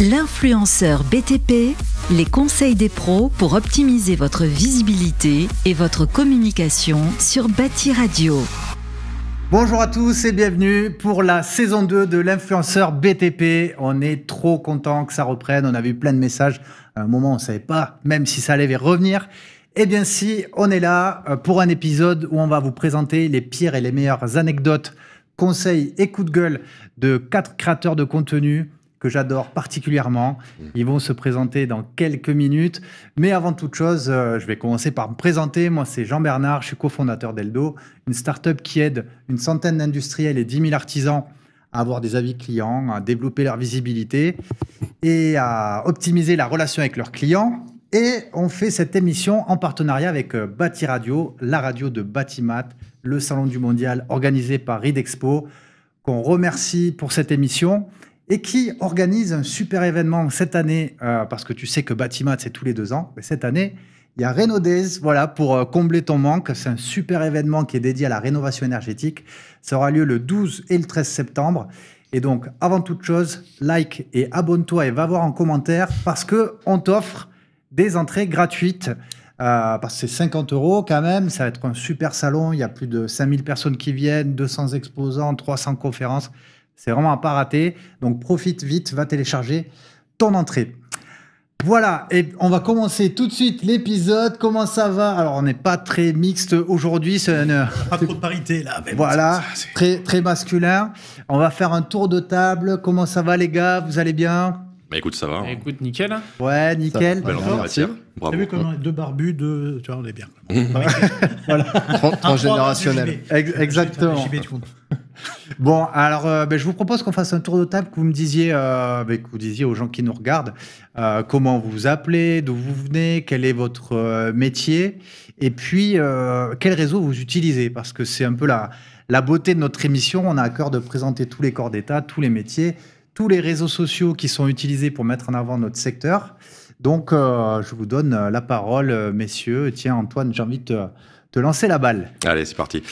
L'influenceur BTP, les conseils des pros pour optimiser votre visibilité et votre communication sur Bâti Radio. Bonjour à tous et bienvenue pour la saison 2 de l'influenceur BTP. On est trop content que ça reprenne. On a vu plein de messages. À un moment, on ne savait pas même si ça allait revenir. Et eh bien si, on est là euh, pour un épisode où on va vous présenter les pires et les meilleures anecdotes, conseils et coups de gueule de quatre créateurs de contenu que j'adore particulièrement. Mm. Ils vont se présenter dans quelques minutes. Mais avant toute chose, euh, je vais commencer par me présenter. Moi, c'est Jean Bernard, je suis cofondateur d'Eldo, une start-up qui aide une centaine d'industriels et 10 000 artisans à avoir des avis clients, à développer leur visibilité et à optimiser la relation avec leurs clients. Et on fait cette émission en partenariat avec euh, Bati Radio, la radio de Batimat, le salon du mondial organisé par Ridexpo, qu'on remercie pour cette émission et qui organise un super événement cette année, euh, parce que tu sais que Batimat, c'est tous les deux ans, mais cette année, il y a Renaudez, voilà, pour euh, combler ton manque. C'est un super événement qui est dédié à la rénovation énergétique. Ça aura lieu le 12 et le 13 septembre. Et donc, avant toute chose, like et abonne-toi et va voir en commentaire parce que on t'offre des entrées gratuites. Euh, parce que c'est 50 euros quand même, ça va être un super salon, il y a plus de 5000 personnes qui viennent, 200 exposants, 300 conférences. C'est vraiment à pas rater. Donc profite vite, va télécharger ton entrée. Voilà, et on va commencer tout de suite l'épisode. Comment ça va Alors, on n'est pas très mixte aujourd'hui. C'est une... Pas trop de parité là. Mais voilà, très, très masculin. On va faire un tour de table. Comment ça va les gars Vous allez bien Bah écoute, ça va. Hein. Bah, écoute, nickel. Hein. Ouais, nickel. Bah, tu as vu comment deux barbus, deux. Tu vois, on est bien. voilà. Transgénérationnel. Exactement. Bon, alors euh, ben, je vous propose qu'on fasse un tour de table, que vous me disiez, euh, ben, que vous disiez aux gens qui nous regardent euh, comment vous vous appelez, d'où vous venez, quel est votre métier, et puis quel réseau vous utilisez, parce que c'est un peu la beauté de notre émission. On a à cœur de présenter tous les corps d'État, tous les métiers, tous les réseaux sociaux qui sont utilisés pour mettre en avant notre secteur. Donc, euh, je vous donne euh, la parole, euh, messieurs. Tiens, Antoine, j'ai envie de te, lancer la balle. Allez, c'est parti.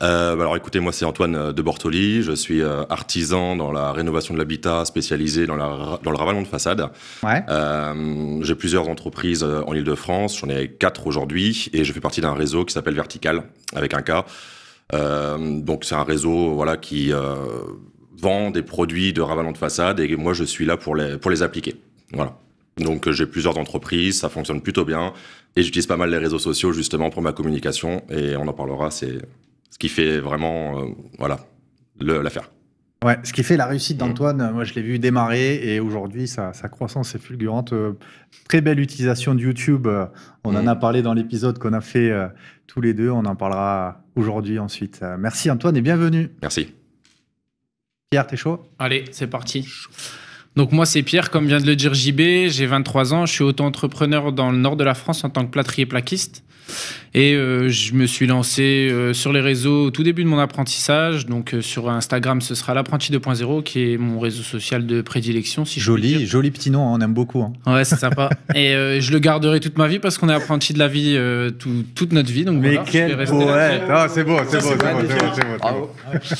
Bah alors écoutez, moi c'est Antoine de Bortoli, je suis artisan dans la rénovation de l'habitat, spécialisé dans, dans le ravalement de façade. Ouais. j'ai plusieurs entreprises en Ile-de-France, j'en ai quatre aujourd'hui, et je fais partie d'un réseau qui s'appelle Vertical, avec un K. donc c'est un réseau voilà, qui vend des produits de ravalement de façade, et moi je suis là pour les, pour les appliquer. Voilà. Donc euh, j'ai plusieurs entreprises, ça fonctionne plutôt bien et j'utilise pas mal les réseaux sociaux justement pour ma communication et on en parlera, c'est ce qui fait vraiment euh, voilà l'affaire. Ouais, ce qui fait la réussite mmh. d'Antoine, moi je l'ai vu démarrer et aujourd'hui sa, croissance est fulgurante. Euh, très belle utilisation de YouTube, on en mmh. a parlé dans l'épisode qu'on a fait tous les deux, on en parlera aujourd'hui ensuite. merci Antoine et bienvenue. Merci. Pierre, t'es chaud Allez, c'est parti. Donc moi, c'est Pierre, comme vient de le dire JB, j'ai 23 ans, je suis auto-entrepreneur dans le nord de la France en tant que plâtrier plaquiste. Et euh, je me suis lancé euh, sur les réseaux au tout début de mon apprentissage. Donc euh, sur Instagram, ce sera l'apprenti 2.0 qui est mon réseau social de prédilection. Si joli, joli petit nom, hein, on aime beaucoup. Hein. Ouais, c'est sympa. Et je le garderai toute ma vie parce qu'on est apprenti de la vie toute notre vie. Donc Mais voilà, quel C'est beau, c'est beau, c'est beau.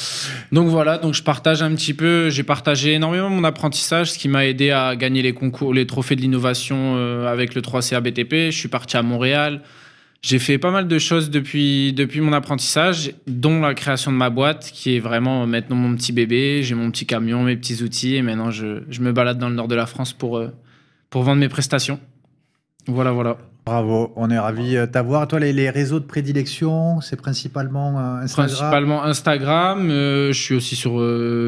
Donc voilà, donc je partage un petit peu. J'ai partagé énormément mon apprentissage, ce qui m'a aidé à gagner les concours, les trophées de l'innovation avec le 3CA BTP. Je suis parti à Montréal. J'ai fait pas mal de choses depuis, depuis mon apprentissage, dont la création de ma boîte, qui est vraiment maintenant mon petit bébé. J'ai mon petit camion, mes petits outils, et maintenant je, je, me balade dans le nord de la France pour, euh, pour vendre mes prestations. Voilà, voilà. Bravo, on est ravis de euh, t'avoir. Toi, les, réseaux de prédilection, c'est principalement euh, Instagram Principalement Instagram. je suis aussi sur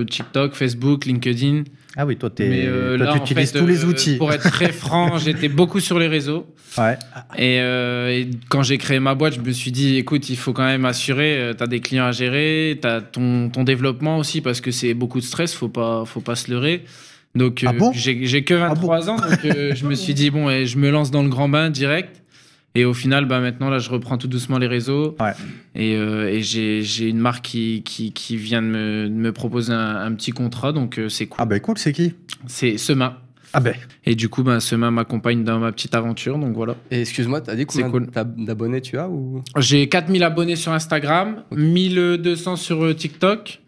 TikTok, Facebook, LinkedIn. Ah oui, toi, euh, tu utilises tous les euh, outils. Pour être très franc, j'étais beaucoup sur les réseaux. Ouais. Euh, et, quand j'ai créé ma boîte, je me suis dit, écoute, il faut quand même assurer, tu as des clients à gérer, tu as ton, développement aussi, parce que c'est beaucoup de stress, faut pas, faut pas se leurrer. Donc, ah bon j'ai que 23 ah ans, donc je me suis dit, bon, et eh, je me lance dans le grand bain direct. Et au final, bah, maintenant, là, je reprends tout doucement les réseaux. Et, euh, j'ai une marque qui, vient de me, proposer un, petit contrat, donc euh, c'est cool. Ah ben bah, cool, c'est qui C'est Sema. Ah ben. Et du coup, ben, Sema m'accompagne dans ma petite aventure, donc voilà. Et excuse-moi, t'as dit combien d'abonnés tu as ou... J'ai 4000 abonnés sur Instagram, 1200 sur euh, TikTok.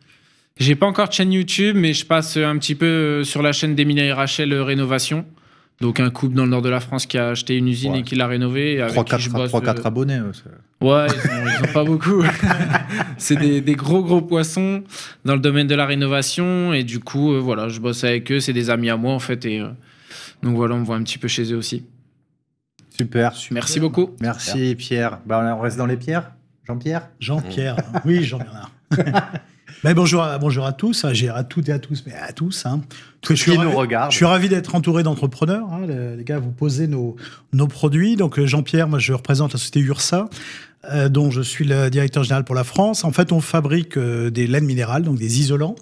J'ai pas encore de chaîne YouTube, mais je passe un petit peu sur la chaîne d'Emilia Rachel Rénovation. Donc un couple dans le nord de la France qui a acheté une usine et qui l'a rénovée. 3-4 euh, abonnés. Ouais, ils ont pas beaucoup. c'est des, gros gros poissons dans le domaine de la rénovation. Et du coup, euh, voilà, je bosse avec eux. C'est des amis à moi en fait. Et euh, donc voilà, on me voit un petit peu chez eux aussi. Super. Merci beaucoup. Merci Pierre. Bah, on reste dans les pierres. Jean-Pierre Jean-Pierre. oui, Jean-Bernard. Ben bonjour, à, bonjour à tous, hein, j'ai à toutes et à tous, mais à tous. Hein. Tout je, suis ravi, je suis ravi d'être entouré d'entrepreneurs. Hein, les, gars, vous posez nos, nos produits. Donc euh, Jean-Pierre, moi je représente la société Ursa, euh, dont je suis le directeur général pour la France. En fait, on fabrique euh, des laines minérales, donc des isolants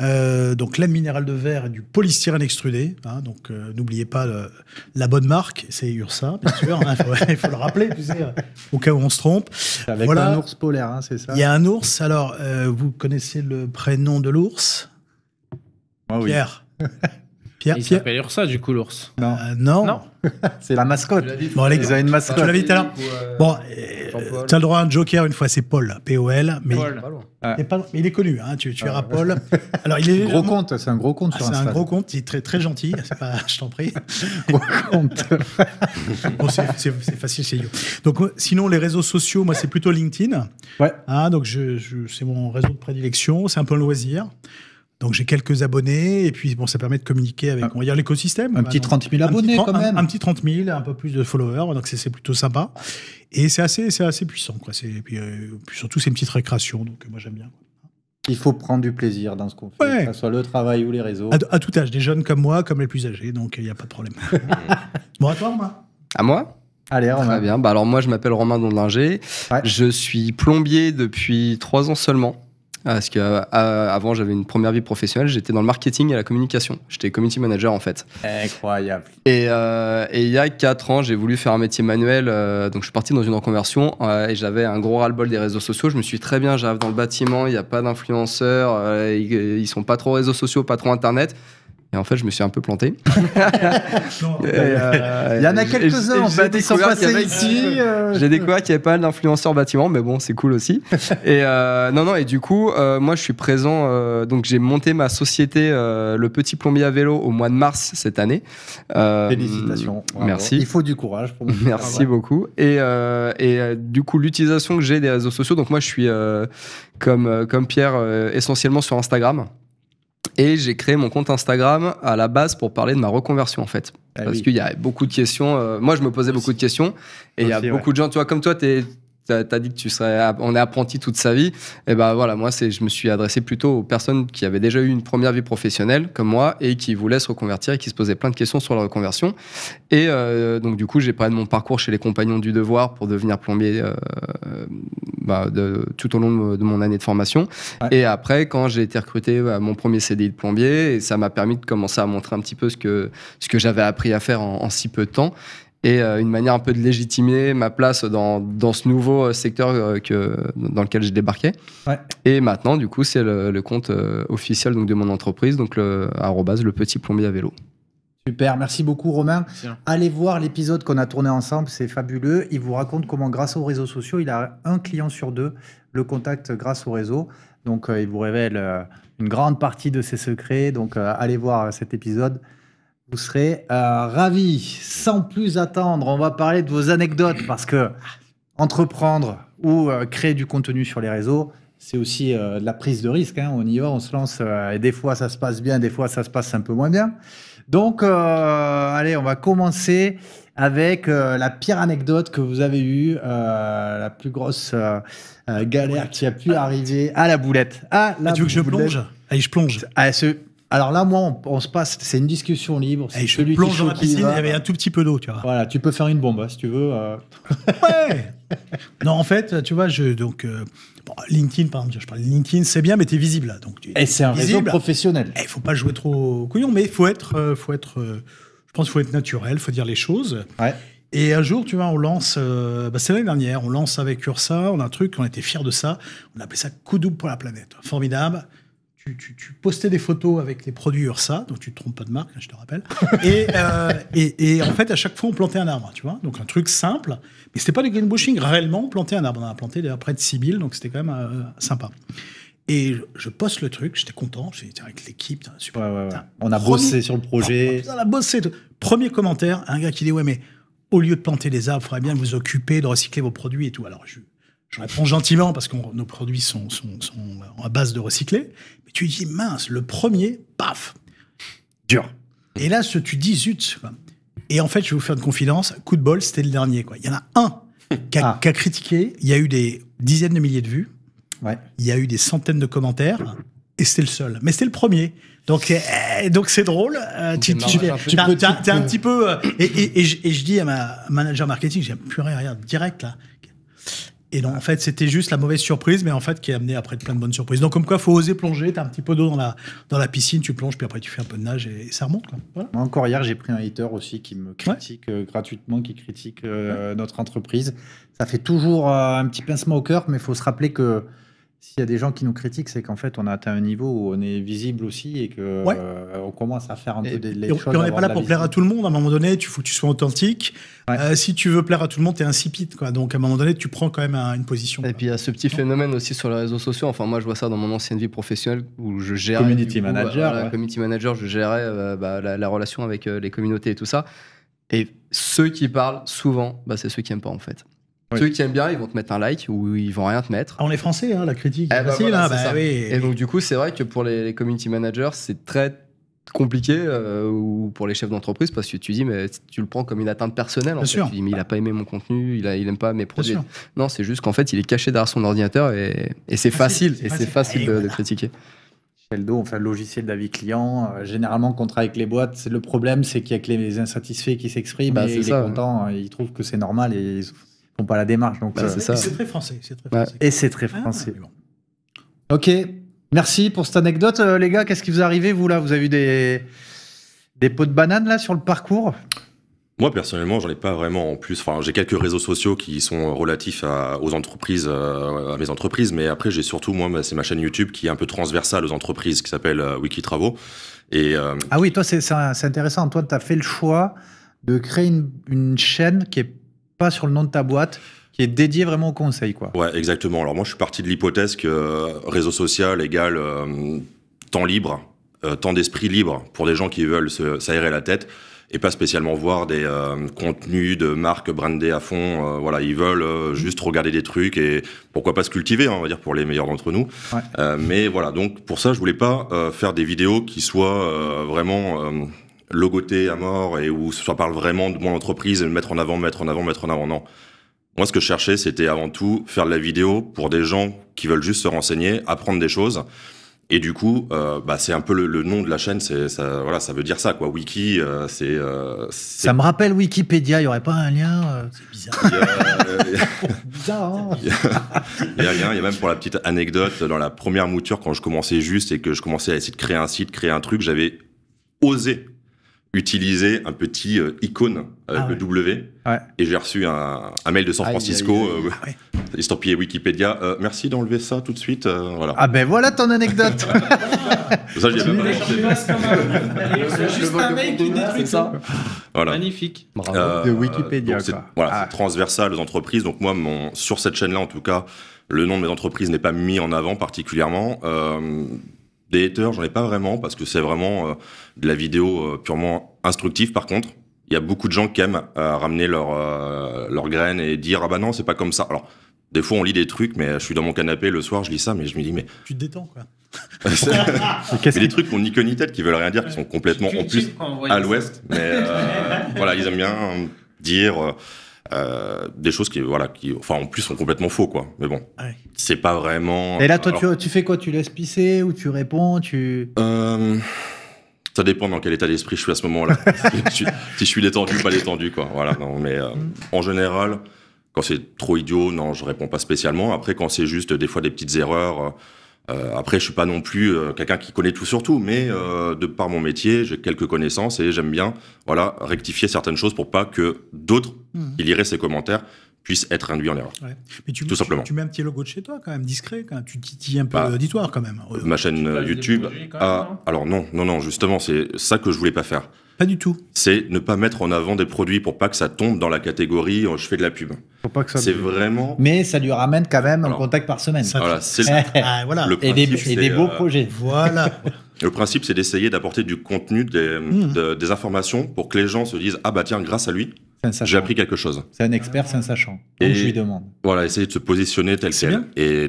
euh, donc la minérale de verre et du polystyrène extrudé. Hein, donc euh, n'oubliez pas la bonne marque, c'est Ursa, bien sûr. Hein, il faut le rappeler, tu sais, euh, au cas où on se trompe. Avec un ours polaire, hein, c'est ça Il y a un ours. Alors, vous connaissez le prénom de l'ours ah Pierre. Pierre, il s'appelle Ursa, du coup, l'ours. Bah, non. non. c'est la mascotte. Bon, ils une mascotte. Tu l'as dit tout à l'heure. Euh, bon, tu as le droit à un joker une fois, c'est Paul, P-O-L. Mais, Il, est il est connu, hein, tu, tu ah, Paul. Alors, il est gros compte, c'est un gros compte ah, sur Insta. C'est un gros compte, il est très, très gentil, je t'en prie. Gros compte. c'est facile, chez you. Donc, euh, sinon, les réseaux sociaux, moi, c'est plutôt LinkedIn. Ouais. Ah, donc, je, c'est mon réseau de prédilection, c'est un peu un loisir. Donc j'ai quelques abonnés et puis bon, ça permet de communiquer avec, ah. on va dire, l'écosystème. Un petit 30 ah, 000 abonnés quand même. Un, petit 30 000, un peu plus de followers, donc c'est plutôt sympa. Et c'est assez, c'est assez puissant, quoi. Et euh, puis, surtout, c'est une petite récréation, donc moi j'aime bien. Il faut prendre du plaisir dans ce qu'on fait, que ce soit le travail ou les réseaux. À, tout âge, des jeunes comme moi, comme les plus âgés, donc il n'y a pas de problème. bon, à toi, moi À moi Allez, Romain. Très bien. Bah, alors moi, je m'appelle Romain Dondinger. Je suis plombier depuis trois ans seulement. Ah, parce qu'avant, euh, euh, j'avais une première vie professionnelle, j'étais dans le marketing et la communication. J'étais community manager en fait. Incroyable. Et, euh, il y a 4 ans, j'ai voulu faire un métier manuel. donc je suis parti dans une reconversion et j'avais un gros ras-le-bol des réseaux sociaux. Je me suis dit, très bien, j'arrive dans le bâtiment, il n'y a pas d'influenceurs, ils, ils, sont pas trop réseaux sociaux, pas trop internet. Et en fait, je me suis un peu planté. Euh, euh, il y en a quelques-uns en fait, qui ici. Euh. J'ai découvert qu'il y avait pas mal d'influenceurs bâtiment, mais bon, c'est cool aussi. et euh, non, non, et du coup, moi, je suis présent. donc, j'ai monté ma société, le petit plombier à vélo, au mois de mars cette année. Félicitations. Merci. Il faut du courage. Pour merci beaucoup. Et, et du coup, l'utilisation que j'ai des réseaux sociaux. Donc, moi, je suis comme comme Pierre essentiellement sur Instagram. Et j'ai créé mon compte Instagram à la base pour parler de ma reconversion en fait. Ah Parce qu'il y a beaucoup de questions. Euh, moi, je me posais beaucoup de questions. Et il y a beaucoup de gens, tu vois, comme toi, tu es tu as, dit que tu serais, on est apprenti toute sa vie. Et eh ben voilà, moi, c'est, je me suis adressé plutôt aux personnes qui avaient déjà eu une première vie professionnelle, comme moi, et qui voulaient se reconvertir et qui se posaient plein de questions sur la reconversion. Et euh, donc, du coup, j'ai parlé de mon parcours chez les Compagnons du Devoir pour devenir plombier euh, bah, de, tout au long de mon année de formation. Et après, quand j'ai été recruté à bah, mon premier CDI de plombier, et ça m'a permis de commencer à montrer un petit peu ce que, ce que j'avais appris à faire en si peu de temps et euh, une manière un peu de légitimer ma place dans, dans ce nouveau euh, secteur euh, que, dans lequel j'ai débarqué. Et maintenant, du coup, c'est le, compte officiel donc, de mon entreprise, donc le, petit plombier à vélo. Super, merci beaucoup Romain. Hein. Allez voir l'épisode qu'on a tourné ensemble, c'est fabuleux. Il vous raconte comment grâce aux réseaux sociaux, il a un client sur deux le contact grâce aux réseaux. Donc il vous révèle une grande partie de ses secrets. Donc allez voir cet épisode. Vous serez euh, ravis. Sans plus attendre, on va parler de vos anecdotes parce que entreprendre ou euh, créer du contenu sur les réseaux, c'est aussi euh, de la prise de risque. Hein. On y va, on se lance et des fois ça se passe bien, des fois ça se passe un peu moins bien. Donc, allez, on va commencer avec la pire anecdote que vous avez eue, la plus grosse galère qui a pu ah. arriver à la boulette. Ah, ah, tu veux que je plonge Allez, je plonge. Alors là, moi, on, se passe, c'est une discussion libre. je plonge dans la piscine, il y avait un tout petit peu d'eau, tu vois. Voilà, tu peux faire une bombe, hein, si tu veux. Euh. Ouais Non, en fait, tu vois, je, donc, euh, LinkedIn, par exemple, je parle de LinkedIn, c'est bien, mais tu es visible, là. Donc, et c'est un réseau professionnel. Il eh, faut pas jouer trop au couillon, mais il faut être, euh, faut être je pense qu'il faut être naturel, il faut dire les choses. Ouais. Et un jour, tu vois, on lance, bah, c'est l'année dernière, on lance avec Ursa, on a un truc, on était fiers de ça, on appelait ça Coup double pour la planète. Formidable tu, postais des photos avec les produits Ursa, donc tu te trompes pas de marque, je te rappelle. Euh, et, et, en fait, à chaque fois, on plantait un arbre, tu vois. Donc un truc simple, mais c'était pas du bushing. Réellement, on plantait un arbre. On en a planté près de 6000, donc c'était quand même euh, sympa. Et je poste le truc, j'étais content, j'étais avec l'équipe, super. On a bossé sur le projet. Oh, on a bossé. Premier commentaire, un gars qui dit Ouais, mais au lieu de planter des arbres, il faudrait bien vous occuper de recycler vos produits et tout. Alors, je, je réponds gentiment parce que nos produits sont, sont, à base de recyclés. Mais tu dis, mince, le premier, paf, dur. Et là, ce, tu dis, zut. Et en fait, je vais vous faire une confidence, coup de bol, c'était le dernier. Quoi. Il y en a un ah. qui a, critiqué, il y a eu des dizaines de milliers de vues, ouais. il y a eu des centaines de commentaires, et c'était le seul. Mais c'était le premier. Donc, eh, donc c'est drôle. Euh, tu, tu, tu, tu un petit peu. Euh, et, je dis à ma manager marketing, j'ai plus rien, regarder direct là. Et donc, en fait, c'était juste la mauvaise surprise, mais en fait, qui a amené après plein de bonnes surprises. Donc, comme quoi, faut oser plonger. T'as un petit peu d'eau dans la, dans la piscine, tu plonges, puis après, tu fais un peu de nage et, ça remonte. Quoi. Encore hier, j'ai pris un hater aussi qui me critique euh, gratuitement, qui critique euh, notre entreprise. Ça fait toujours euh, un petit pincement au cœur, mais il faut se rappeler que s'il y a des gens qui nous critiquent, c'est qu'en fait, on a atteint un niveau où on est visible aussi et que euh, on commence à faire un peu des et on n'est pas là pour plaire à tout le monde. À un moment donné, tu faut que tu sois authentique. Euh, si tu veux plaire à tout le monde, es insipide, quoi. Donc à un moment donné, tu prends quand même une position. Et puis il y a ce petit phénomène aussi sur les réseaux sociaux. Enfin, moi, je vois ça dans mon ancienne vie professionnelle où je gérais community manager, community manager, je gérais euh, bah, la, relation avec les communautés et tout ça. Et ceux qui parlent souvent, bah, c'est ceux qui n'aiment pas en fait. Ceux qui aiment bien, ils vont te mettre un like ou ils vont rien te mettre. Ah, on est français, hein, la critique. Eh ben facile, hein, bah Et donc, du coup, c'est vrai que pour les, community managers, c'est très compliqué euh, ou pour les chefs d'entreprise parce que tu dis mais tu le prends comme une atteinte personnelle Tu dis, il a bah. pas aimé mon contenu il a, aime pas mes produits non c'est juste qu'en fait il est caché derrière son ordinateur et, c'est facile, et c'est facile eh, de, critiquer on fait le logiciel d'avis client. Euh, généralement, quand on travaille avec les boîtes, le problème, c'est qu'il y a que les insatisfaits qui s'expriment bah, il ça, est content, hein. il trouve que c'est normal et pas la démarche. Donc, bah, c'est très français. Et c'est très ah. français. Ok. Merci pour cette anecdote, euh, les gars. Qu'est-ce qui vous est arrivé, vous, là Vous avez eu des... des pots de banane, là, sur le parcours moi, personnellement, j'en ai pas vraiment en plus. Enfin, j'ai quelques réseaux sociaux qui sont relatifs aux entreprises, euh, à mes entreprises, mais après, j'ai surtout, moi, c'est ma chaîne YouTube qui est un peu transversale aux entreprises, qui s'appelle euh, Wiki Travaux. Et, Ah oui, toi, c'est intéressant. Toi, tu as fait le choix de créer une chaîne qui est pas sur le nom de ta boîte qui est dédié vraiment au conseil. Quoi. Ouais, exactement. Alors moi, je suis parti de l'hypothèse que euh, réseau social égale euh, temps libre, euh, temps d'esprit libre pour des gens qui veulent s'aérer la tête et pas spécialement voir des contenus de marques brandées à fond. voilà, ils veulent mmh. juste regarder des trucs et pourquoi pas se cultiver, hein, on va dire pour les meilleurs d'entre nous. mais voilà, donc pour ça, je voulais pas faire des vidéos qui soient vraiment logoté à mort et où ça parle vraiment de mon entreprise et mettre en avant, mettre en avant, mettre en avant. Non. Moi, ce que je cherchais, c'était avant tout faire de la vidéo pour des gens qui veulent juste se renseigner, apprendre des choses. Et du coup, euh, bah, c'est un peu le, nom de la chaîne, c'est ça, voilà, ça veut dire ça, quoi. Wiki, euh, euh, c'est. ça me rappelle Wikipédia. Il y aurait pas un lien C'est bizarre. bizarre. Il y a rien. Il y a même pour la petite anecdote, dans la première mouture, quand je commençais juste et que je commençais à essayer de créer un site, créer un truc, j'avais osé utiliser un petit euh, icône euh, avec ah le W. Et j'ai reçu un, mail de San Francisco, aïe, euh, ah Wikipédia. merci d'enlever ça tout de suite. voilà. Ah ben voilà ton anecdote. ça, Juste un mail qui détruit ça. Magnifique. Bravo. de Wikipédia. Voilà, ah c'est transversal aux entreprises. Donc moi, mon, sur cette chaîne-là, en tout cas, le nom de mes entreprises n'est pas mis en avant particulièrement. Des haters, j'en ai pas vraiment parce que c'est vraiment euh, de la vidéo euh, purement instructive. Par contre, il y a beaucoup de gens qui aiment euh, ramener leurs leur graines et dire ah bah non c'est pas comme ça. Alors des fois on lit des trucs, mais je suis dans mon canapé le soir, je lis ça, mais je me dis mais tu te détends quoi. c'est des trucs qu'on ni ni tête qui veulent rien dire, qui sont complètement en plus à l'ouest. Mais voilà, ils aiment bien dire euh, des choses qui voilà qui enfin en plus sont complètement faux quoi mais bon c'est pas vraiment et là toi tu, fais quoi tu laisses pisser ou tu réponds tu euh, ça dépend dans quel état d'esprit je suis à ce moment là si, je suis détendu ou pas détendu quoi voilà non mais euh, mm. en général quand c'est trop idiot non je réponds pas spécialement après quand c'est juste des fois des petites erreurs euh, après, je suis pas non plus euh, quelqu'un qui connaît tout sur tout, mais euh, de par mon métier, j'ai quelques connaissances et j'aime bien, voilà, rectifier certaines choses pour pas que d'autres mhm. qui liraient ces commentaires puissent être induits en erreur. Mais tu, tout simplement. Tu mets un petit logo de chez toi, quand même, discret, quand tu titilles un peu bah, quand même. Ma chaîne YouTube. alors non, non, non, justement, c'est ça que je voulais pas faire. Pas du tout. C'est ne pas mettre en avant des produits pour pas que ça tombe dans la catégorie euh, je fais de la pub. Pour pas que ça. C'est vraiment. Mais ça lui ramène quand même un contact par semaine. voilà, c'est ah, et des, beaux euh, projets. Voilà. le principe, c'est d'essayer d'apporter du contenu, hmm. des, informations pour que les gens se disent ah bah tiens grâce à lui j'ai appris quelque chose. C'est un expert, c'est un sachant. Et je lui demande. Voilà, essayer de se positionner tel quel. Et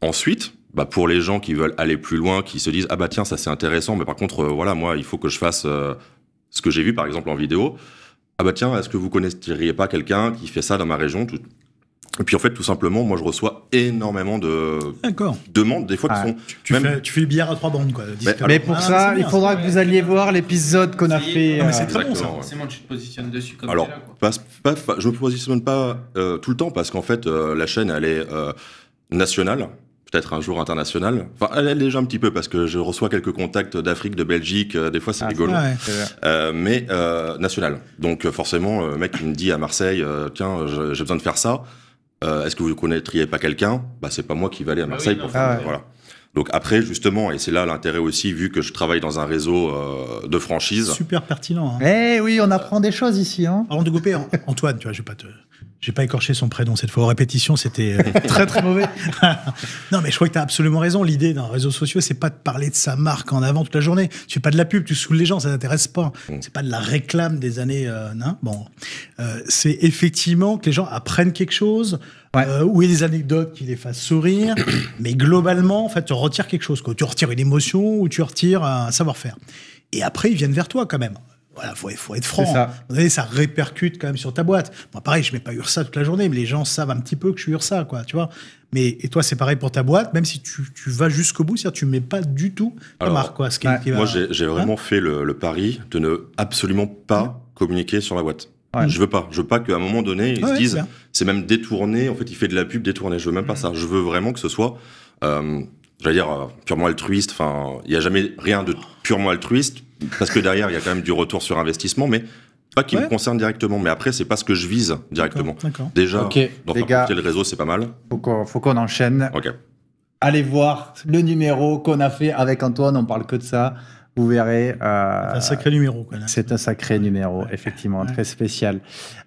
ensuite, bah pour les gens qui veulent aller plus loin, qui se disent ah bah tiens ça c'est intéressant, mais par contre euh, voilà moi il faut que je fasse ce que j'ai vu par exemple en vidéo, ah bah tiens, est-ce que vous connaîtriez pas quelqu'un qui fait ça dans ma région tout... Et puis en fait, tout simplement, moi je reçois énormément de demandes, des fois qui ah, sont. Tu, fais, tu, le billard à trois bandes, quoi. Mais, pour ah, ça, il faudra que vous alliez voir l'épisode qu'on a fait. C'est euh, très bon ça. te dessus comme Alors, je me positionne pas euh, tout le temps parce qu'en fait, euh, la chaîne, elle est nationale peut-être un jour international. Enfin, elle est déjà un petit peu parce que je reçois quelques contacts d'Afrique, de Belgique, euh, des fois c'est ah, rigolo, euh, mais euh, national. Donc forcément, le mec me dit à Marseille, tiens, j'ai besoin de faire ça. Est-ce que vous ne connaîtriez pas quelqu'un Bah c'est pas moi qui vais aller à bah Marseille pour faire. Ah ça, Voilà. Donc après, justement, et c'est là l'intérêt aussi, vu que je travaille dans un réseau euh, de franchise. Super pertinent. Hein. Eh oui, on apprend des choses ici. Hein. Avant de couper, Antoine, tu vois, je vais pas te... J'ai pas écorché son prénom cette fois. répétition, c'était euh, très très mauvais. non, mais je crois que tu as absolument raison. L'idée d'un réseau social, c'est pas de parler de sa marque en avant toute la journée. Tu fais pas de la pub, tu saoules les gens, ça t'intéresse pas. Mm. C'est pas de la réclame des années. Euh, non. Bon, c'est effectivement que les gens apprennent quelque chose, où euh, il y a des anecdotes qui les fassent sourire, mais globalement, en fait, tu retires quelque chose. Tu retires une émotion ou tu retires un savoir-faire. Et après, ils viennent vers toi quand même. Voilà, faut, faut être franc. Ça. Hein. ça répercute quand même sur ta boîte. Moi, pareil, je mets pas URSA toute la journée, mais les gens savent un petit peu que je suis URSA, quoi, tu vois. Mais et toi, c'est pareil pour ta boîte, même si tu, vas jusqu'au bout, si ne tu mets pas du tout ta quoi. Moi, j'ai hein vraiment fait le, pari de ne absolument pas communiquer sur la boîte. Je veux pas. Je veux pas qu'à un moment donné, ils se disent, c'est même détourné. En fait, il fait de la pub détournée. Je veux même pas mm. ça. Je veux vraiment que ce soit, euh, j'allais dire, euh, purement altruiste. Enfin, il n'y a jamais rien de purement altruiste parce que derrière, il y a quand même du retour sur investissement, mais pas qui me concerne directement, mais après, c'est pas ce que je vise directement. Déjà, dans le réseau, c'est pas mal. Faut qu'on, faut qu'on enchaîne. Allez voir le numéro qu'on a fait avec Antoine, on parle que de ça. Vous verrez. Euh, c'est un sacré numéro. C'est un sacré numéro, effectivement, très spécial.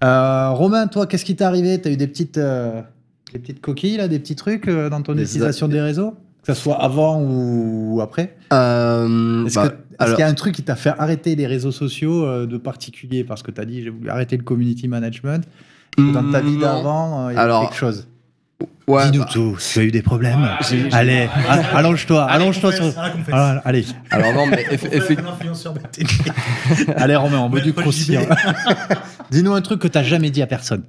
Euh, Romain, toi, qu'est-ce qui t'est arrivé Tu as eu des petites, euh, des petites coquilles, là, des petits trucs dans ton utilisation des réseaux Que ce soit avant ou après bah, Est-ce qu'il y a un truc qui t'a fait arrêter les réseaux sociaux de particulier Parce que tu as dit, j'ai voulu arrêter le community management. Dans ta mmh, vie d'avant, il y a quelque chose Ouais, Dis-nous bah. tout, tu as eu des problèmes ah, Allez, allonge-toi, allonge-toi sur. Ah, allez. Alors non, mais télé. allez Romain, en mode du croustillant. Hein. Dis-nous un truc que t'as jamais dit à personne.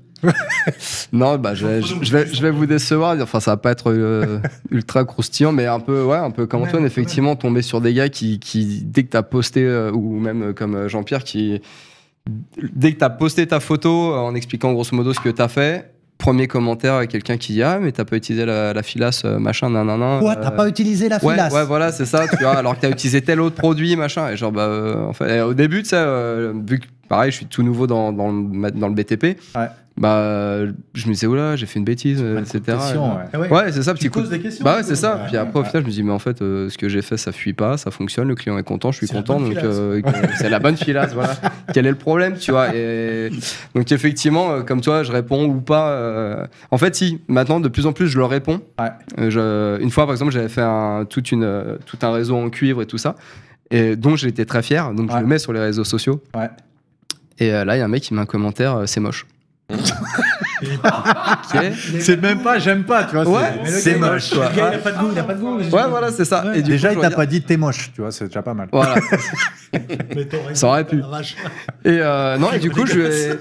non, bah je, vais, je vais vous décevoir. Enfin, ça va pas être euh, ultra croustillant, mais un peu, ouais, un peu comme Antoine, effectivement, tomber sur des gars qui, dès que tu as posté, euh, ou même euh, comme Jean-Pierre, qui dès que tu as posté ta photo en expliquant grosso modo ce que tu as fait, premier commentaire, quelqu'un qui dit Ah, mais t'as pas utilisé la, filasse, euh, machin, nan Quoi, t'as euh, pas utilisé la filasse ouais, voilà, c'est ça, tu vois, alors que t'as utilisé tel autre produit, machin. Et genre, bah, euh, au début, tu sais, vu que pareil, je suis tout nouveau dans, dans, le, dans le BTP. Ouais bah je me disais oula oh là j'ai fait une bêtise euh, etc ah ouais, c'est ça petit coup des questions bah ouais c'est ça puis après au final je me dis mais en fait euh, ce que j'ai fait ça fuit pas ça fonctionne le client est content je suis content donc euh, c'est la bonne filasse voilà quel est le problème tu vois donc effectivement comme toi je réponds ou pas en fait si maintenant de plus en plus je leur réponds je... une fois par exemple j'avais fait un, une tout un réseau en cuivre et tout ça et donc j'étais très fier donc je le mets sur les réseaux sociaux et là il y a un mec qui met un commentaire c'est moche c'est même pas, j'aime pas, tu vois. c'est moche, toi. Le gars, il a pas de goût, il a pas de goût. Ouais, voilà, c'est ça. et déjà, il t'a pas dit t'es moche, tu vois, c'est déjà pas mal. Voilà. ça aurait pu. Et euh, non, et du coup, je vais,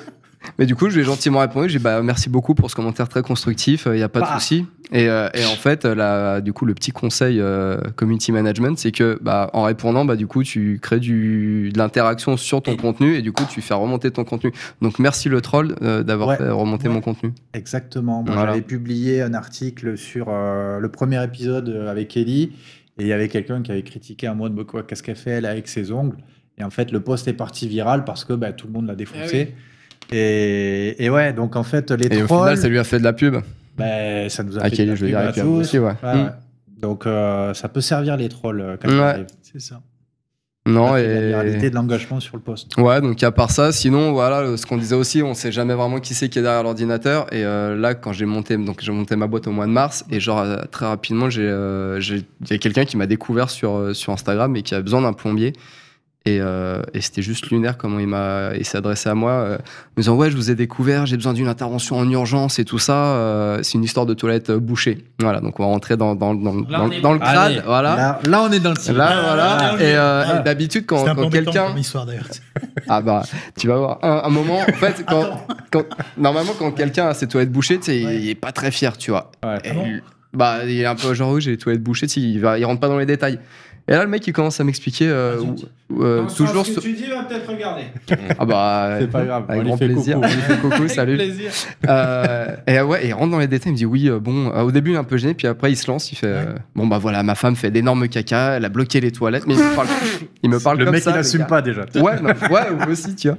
mais du coup, je lui ai gentiment répondu, j'ai bah merci beaucoup pour ce commentaire très constructif, il euh, n'y a pas de bah. souci. Euh, et, en fait, là, du coup, le petit conseil euh, community management, c'est que bah, en répondant, bah, du coup, tu crées du, de l'interaction sur ton contenu et du coup, tu fais remonter ton contenu. Donc, merci le troll d'avoir remonté fait remonter mon contenu. Exactement. Moi, j'avais publié un article sur le premier épisode avec Ellie et il y avait quelqu'un qui avait critiqué un mot de beaucoup qu'est-ce qu'elle fait elle avec ses ongles. Et en fait, le post est parti viral parce que bah, tout le monde l'a défoncé. Ah et, ouais, donc en fait, les trolls. Et au final, ça lui a fait de la pub. Bah, ça nous a fait de la pub à Aussi, ouais. Hmm. Donc euh, ça peut servir les trolls euh, quand ouais. C'est ça. Non, et. La réalité de l'engagement sur le poste. Ouais, donc à part ça, sinon, voilà, ce qu'on disait aussi, on sait jamais vraiment qui c'est qui est derrière l'ordinateur. Et euh, là, quand j'ai monté, donc j'ai monté ma boîte au mois de mars, et genre, très rapidement, j'ai, il y a quelqu'un qui m'a découvert sur, sur Instagram et qui a besoin d'un plombier. Euh, et, c'était juste lunaire comment il m'a, il s'est adressé à moi, euh, me disant ouais je vous ai découvert, j'ai besoin d'une intervention en urgence et tout ça. Euh, c'est une histoire de toilette bouchée. Voilà, donc on va rentrer dans dans, dans, dans, le crâne. voilà. Là, on est dans le crâne Là, voilà. et, d'habitude quand, quelqu'un. histoire ah bah tu vas voir un, un moment. En fait quand, normalement quand quelqu'un a ses toilettes bouchées, il, est pas très fier, tu vois. Ah bah il est un peu genre oui j'ai les toilettes bouchées, il va il rentre pas dans les détails. Et là, le mec, il commence à m'expliquer euh, ah, euh, toujours. que tu dis, va peut-être regarder. Ah bah, c'est pas grave. Avec on grand plaisir. Coucou, on coucou, salut. Plaisir. Euh, et ouais, il rentre dans les détails. Il me dit oui, euh, bon. Euh, au début, il est un peu gêné, puis après, il se lance. Il fait euh, bon bah voilà, ma femme fait d'énormes caca, elle a bloqué les toilettes, mais il me parle. il me parle le mec, il n'assume pas déjà. Ouais, non, ouais, aussi, tu vois.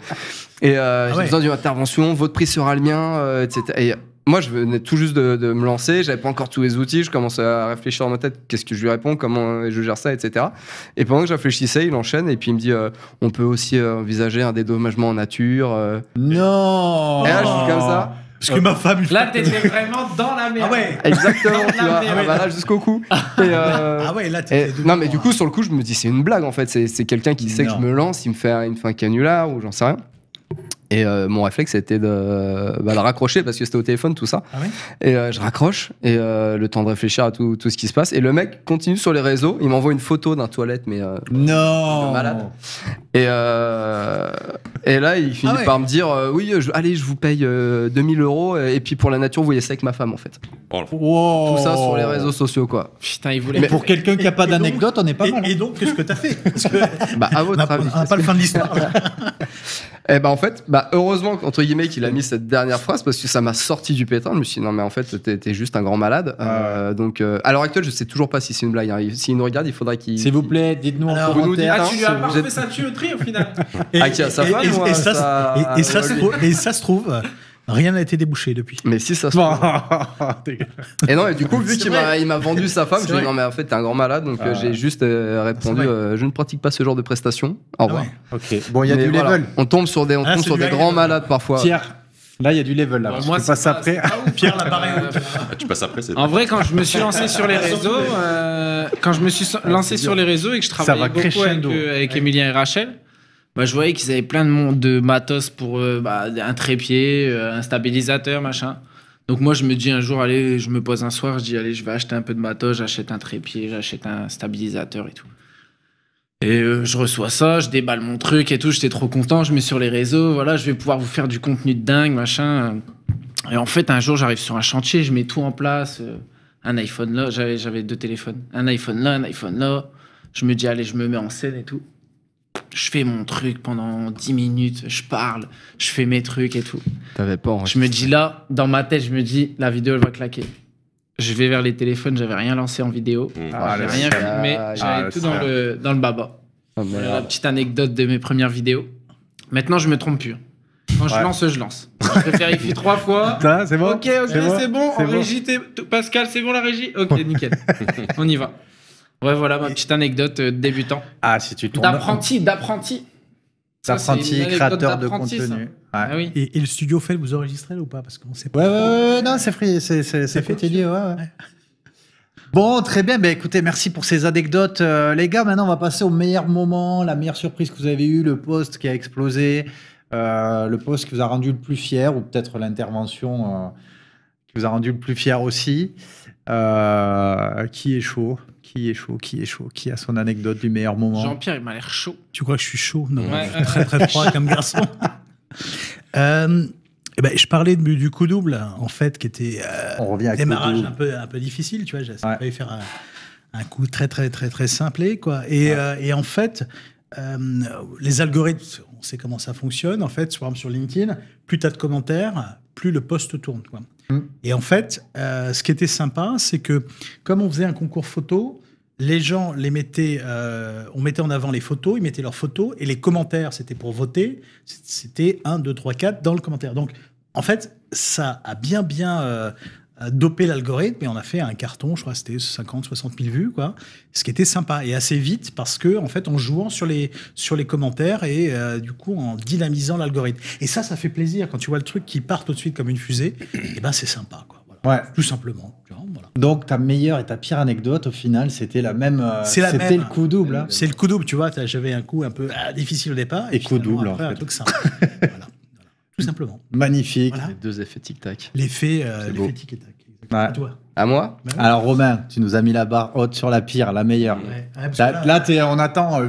Et ah j'ai besoin d'une intervention. Votre prix sera le mien, etc. Et, moi, je venais tout juste de, me lancer, j'avais pas encore tous les outils, je commence à réfléchir dans ma tête, qu'est-ce que je lui réponds, comment euh, je gère ça, etc. Et pendant que je réfléchissais, il enchaîne et puis il me dit, euh, on peut aussi euh, envisager un dédommagement en nature. Non Et là, je suis comme ça. Parce que ma femme. Là, t'étais vraiment dans la merde. Ah ouais. Exactement, tu vois. Ah bah là, jusqu'au cou. ah ouais, là, t'étais. Non, mais du hein. coup, sur le coup, je me dis, c'est une blague en fait. C'est quelqu'un qui sait que je me lance, il me fait, il me fait un canular ou j'en sais rien. Et euh, mon réflexe c'était de, bah, raccrocher parce que c'était au téléphone, tout ça. Ah et euh, je raccroche, et euh, le temps de réfléchir à tout, tout, ce qui se passe. Et le mec continue sur les réseaux, il m'envoie une photo d'un toilette, mais. non malade. Et, et là, il finit ah par me dire Oui, allez, je vous paye 2000 euros, et puis pour la nature, vous voyez ça avec ma femme, en fait. Tout ça sur les réseaux sociaux, quoi. Putain, il voulait. Mais pour quelqu'un qui n'a pas d'anecdote, on n'est pas et, mal. Hein. Et donc, qu'est-ce que as fait bah, à votre on n'a pas le fin de l'histoire. et eh ben en fait, bah, bah, heureusement, entre guillemets, qu'il a mis cette dernière phrase parce que ça m'a sorti du pétrin. Je me suis dit, non, mais en fait, t'es juste un grand malade. Ah euh, donc, euh, à l'heure actuelle, je sais toujours pas si c'est une blague. Hein. S'il nous regarde, il faudra qu'il. S'il vous plaît, dites-nous en commentaire. ah, tu lui as hein, pas sa tuyauterie au final. Et, et ça, se trouve, Rien n'a été débouché depuis. Mais si ça se Et non, et du coup, vu qu'il m'a vendu sa femme, j'ai dit non, mais en fait, t'es un grand malade. Donc euh, ah. j'ai juste euh, répondu euh, je ne pratique pas ce genre de prestations. Au revoir. Ah ok. Bon, il y a du level. On tombe sur des, on ah, tombe sur des grands malades parfois. Pierre. Là, il y a du level là. Bah, moi, tu passes après. Pierre Pierre tu passes après. c'est. En vrai, quand je me suis lancé sur les réseaux, quand je me suis lancé sur les réseaux et que je travaillais beaucoup avec, avec Emilien et Rachel, bah, je voyais qu'ils avaient plein de, de matos pour euh, bah, un trépied, euh, un stabilisateur, machin. Donc moi, je me dis un jour, allez, je me pose un soir, je dis, allez, je vais acheter un peu de matos, j'achète un trépied, j'achète un stabilisateur et tout. Et euh, je reçois ça, je déballe mon truc et tout, j'étais trop content, je mets sur les réseaux, voilà, je vais pouvoir vous faire du contenu de dingue, machin. Et en fait, un jour, j'arrive sur un chantier, je mets tout en place, un iPhone là, j'avais deux téléphones, un iPhone là, un iPhone là. Je me dis, allez, je me mets en scène et tout je fais mon truc pendant 10 minutes, je parle, je fais mes trucs et tout. T'avais pas Je me dis là, dans ma tête, je me dis, la vidéo, elle va claquer. Je vais vers les téléphones, j'avais rien lancé en vidéo, je mm. ah, ah j'avais rien filmé, ah, j'avais tout dans le, baba. Ah, la petite anecdote de mes premières vidéos. Maintenant, je me trompe plus. Quand je lance, je lance. Je vérifie trois fois. C'est bon. Ok, ok, c'est bon. Pascal, c'est bon la régie Ok, nickel. On y va. Ouais, voilà ma petite anecdote euh, débutant. Ah, si tu D'apprenti, d'apprenti. D'apprenti, créateur de contenu. Ah et, le studio fait, vous enregistrez ou pas Parce qu'on sait pas. Ouais, ouais, non, c'est c'est fait, Bon, très bien. Ben, écoutez, merci pour ces anecdotes. Euh, les gars, maintenant, on va passer au meilleur moment, la meilleure surprise que vous avez eue, le poste qui a explosé, euh, le poste qui vous a rendu le plus fier, ou peut-être l'intervention vous a rendu le plus fier aussi. Euh, qui est chaud Qui est chaud Qui est chaud Qui a son anecdote du meilleur moment Jean-Pierre, il m'a l'air chaud. Tu crois que je suis chaud Non, je très très froid comme garçon. Euh, eh ben, je parlais de, du coup double, en fait, qui était un euh, démarrage un peu, un peu difficile. Tu vois, j'ai ouais. faire un, coup très très très très simplé. Et, et en fait, les algorithmes, on sait comment ça fonctionne. En fait, sur LinkedIn, plus tu as de commentaires, plus le poste tourne. Quoi. Mmh. Et en fait, euh, ce qui était sympa, c'est que comme on faisait un concours photo, les gens les mettaient, euh, on mettait en avant les photos, ils mettaient leurs photos, et les commentaires, c'était pour voter, c'était 1, 2, 3, 4 dans le commentaire. Donc, en fait, ça a bien, bien euh, dopé l'algorithme et on a fait un carton, je crois c'était 50, 60 000 vues, quoi. Ce qui était sympa et assez vite parce que, en fait, en jouant sur les, sur les commentaires et euh, du coup en dynamisant l'algorithme. Et ça, ça fait plaisir quand tu vois le truc qui part tout de suite comme une fusée, et ben c'est sympa, quoi. Tout simplement. Donc ta meilleure et ta pire anecdote au final, c'était la même. Euh, c'était le coup double. Hein. C'est le coup double, tu vois. J'avais un coup un peu ah, difficile au départ. Et, coup double. en fait. Tout simplement. Magnifique. Les deux effets tic tac. L'effet euh, tic tac. À toi. À moi bah Alors Romain, tu nous as mis la barre haute sur la pire, la meilleure. là, là, on attend euh,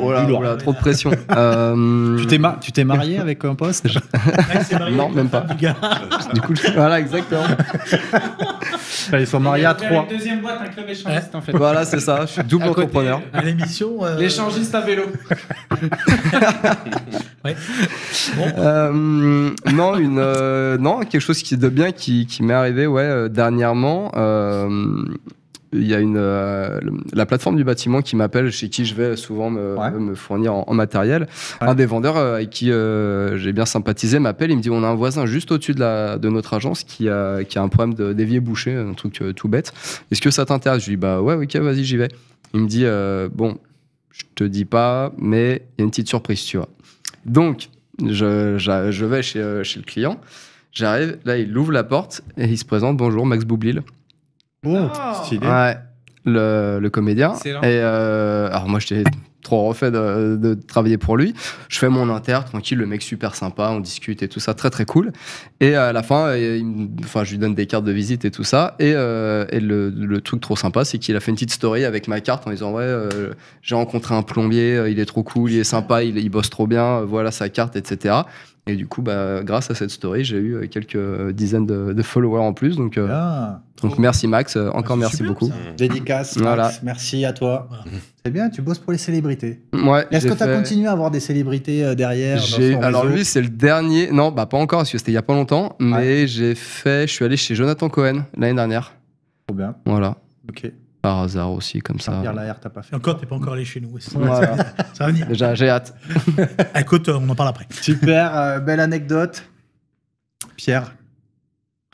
oh oh trop de pression. Euh, tu t'es marié avec un poste Non, même pas. Du, coup, voilà, exactement. Bah, ils sont mariés à trois. deuxième boîte, un club échangiste en Voilà, c'est ça. Je suis double entrepreneur. À l'émission. Euh, L'échangiste à vélo. Euh, non, une, euh, non, quelque chose qui de bien qui, qui m'est arrivé ouais, euh, dernièrement. il y a une, la plateforme du bâtiment qui m'appelle, chez qui je vais souvent me, fournir en, matériel. Un des vendeurs avec qui j'ai bien sympathisé m'appelle, il me dit on a un voisin juste au-dessus de, de notre agence qui a, qui a un problème de d'évier bouché, un truc tout bête. Est-ce que ça t'intéresse Je lui dis bah ouais, ok, vas-y, j'y vais. Il me dit bon, je te dis pas, mais il y a une petite surprise, tu vois. Donc, je, vais euh, chez, le client, j'arrive, là, il ouvre la porte et il se présente Bonjour, Max Boublil. Oh, ah. stylé le, comédien. Et euh, alors moi j'étais trop refait de, travailler pour lui. Je fais mon inter, tranquille, le mec super sympa, on discute et tout ça, très très cool. Et à la fin, enfin, je lui donne des cartes de visite et tout ça. Et, euh, le, truc trop sympa, c'est qu'il a fait une petite story avec ma carte en disant ouais, euh, j'ai rencontré un plombier, il est trop cool, il est sympa, il, il bosse trop bien, voilà sa carte, etc. Et du coup, bah, grâce à cette story, j'ai eu euh, quelques dizaines de, followers en plus. Donc, euh, ah. donc merci Max, euh, ah, encore merci beaucoup. Mmh. Dédicace, Max, merci à toi. C'est bien, tu bosses pour les célébrités. Mmh, ouais, Est-ce que tu as continué à avoir des célébrités derrière Alors lui, c'est le dernier. Non, bah, pas encore, parce que c'était il n'y a pas longtemps. Mais j'ai fait, je suis allé chez Jonathan Cohen l'année dernière. Trop bien. Voilà. Ok par hasard aussi, comme ça. Pierre pas fait. Encore, t'es pas encore allé chez nous. ça va venir. Déjà, j'ai hâte. Écoute, euh, on en parle après. Super, euh, belle anecdote. Pierre,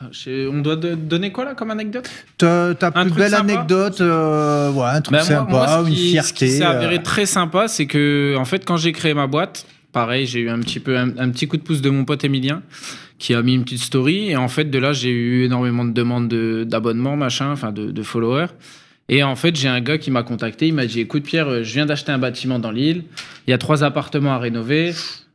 ah, on doit donner quoi là comme anecdote T'as plus belle anecdote, euh, un truc ben, sympa, une fierté. Ce qui euh. avéré très sympa, c'est que en fait quand j'ai créé ma boîte, pareil, j'ai eu un petit peu un, petit coup de pouce de mon pote Emilien qui a mis une petite story et en fait de là j'ai eu énormément de demandes d'abonnement machin, enfin de, de followers. Et en fait, j'ai un gars qui m'a contacté, il m'a dit écoute Pierre, euh, je viens d'acheter un bâtiment dans l'île, il y a trois appartements à rénover,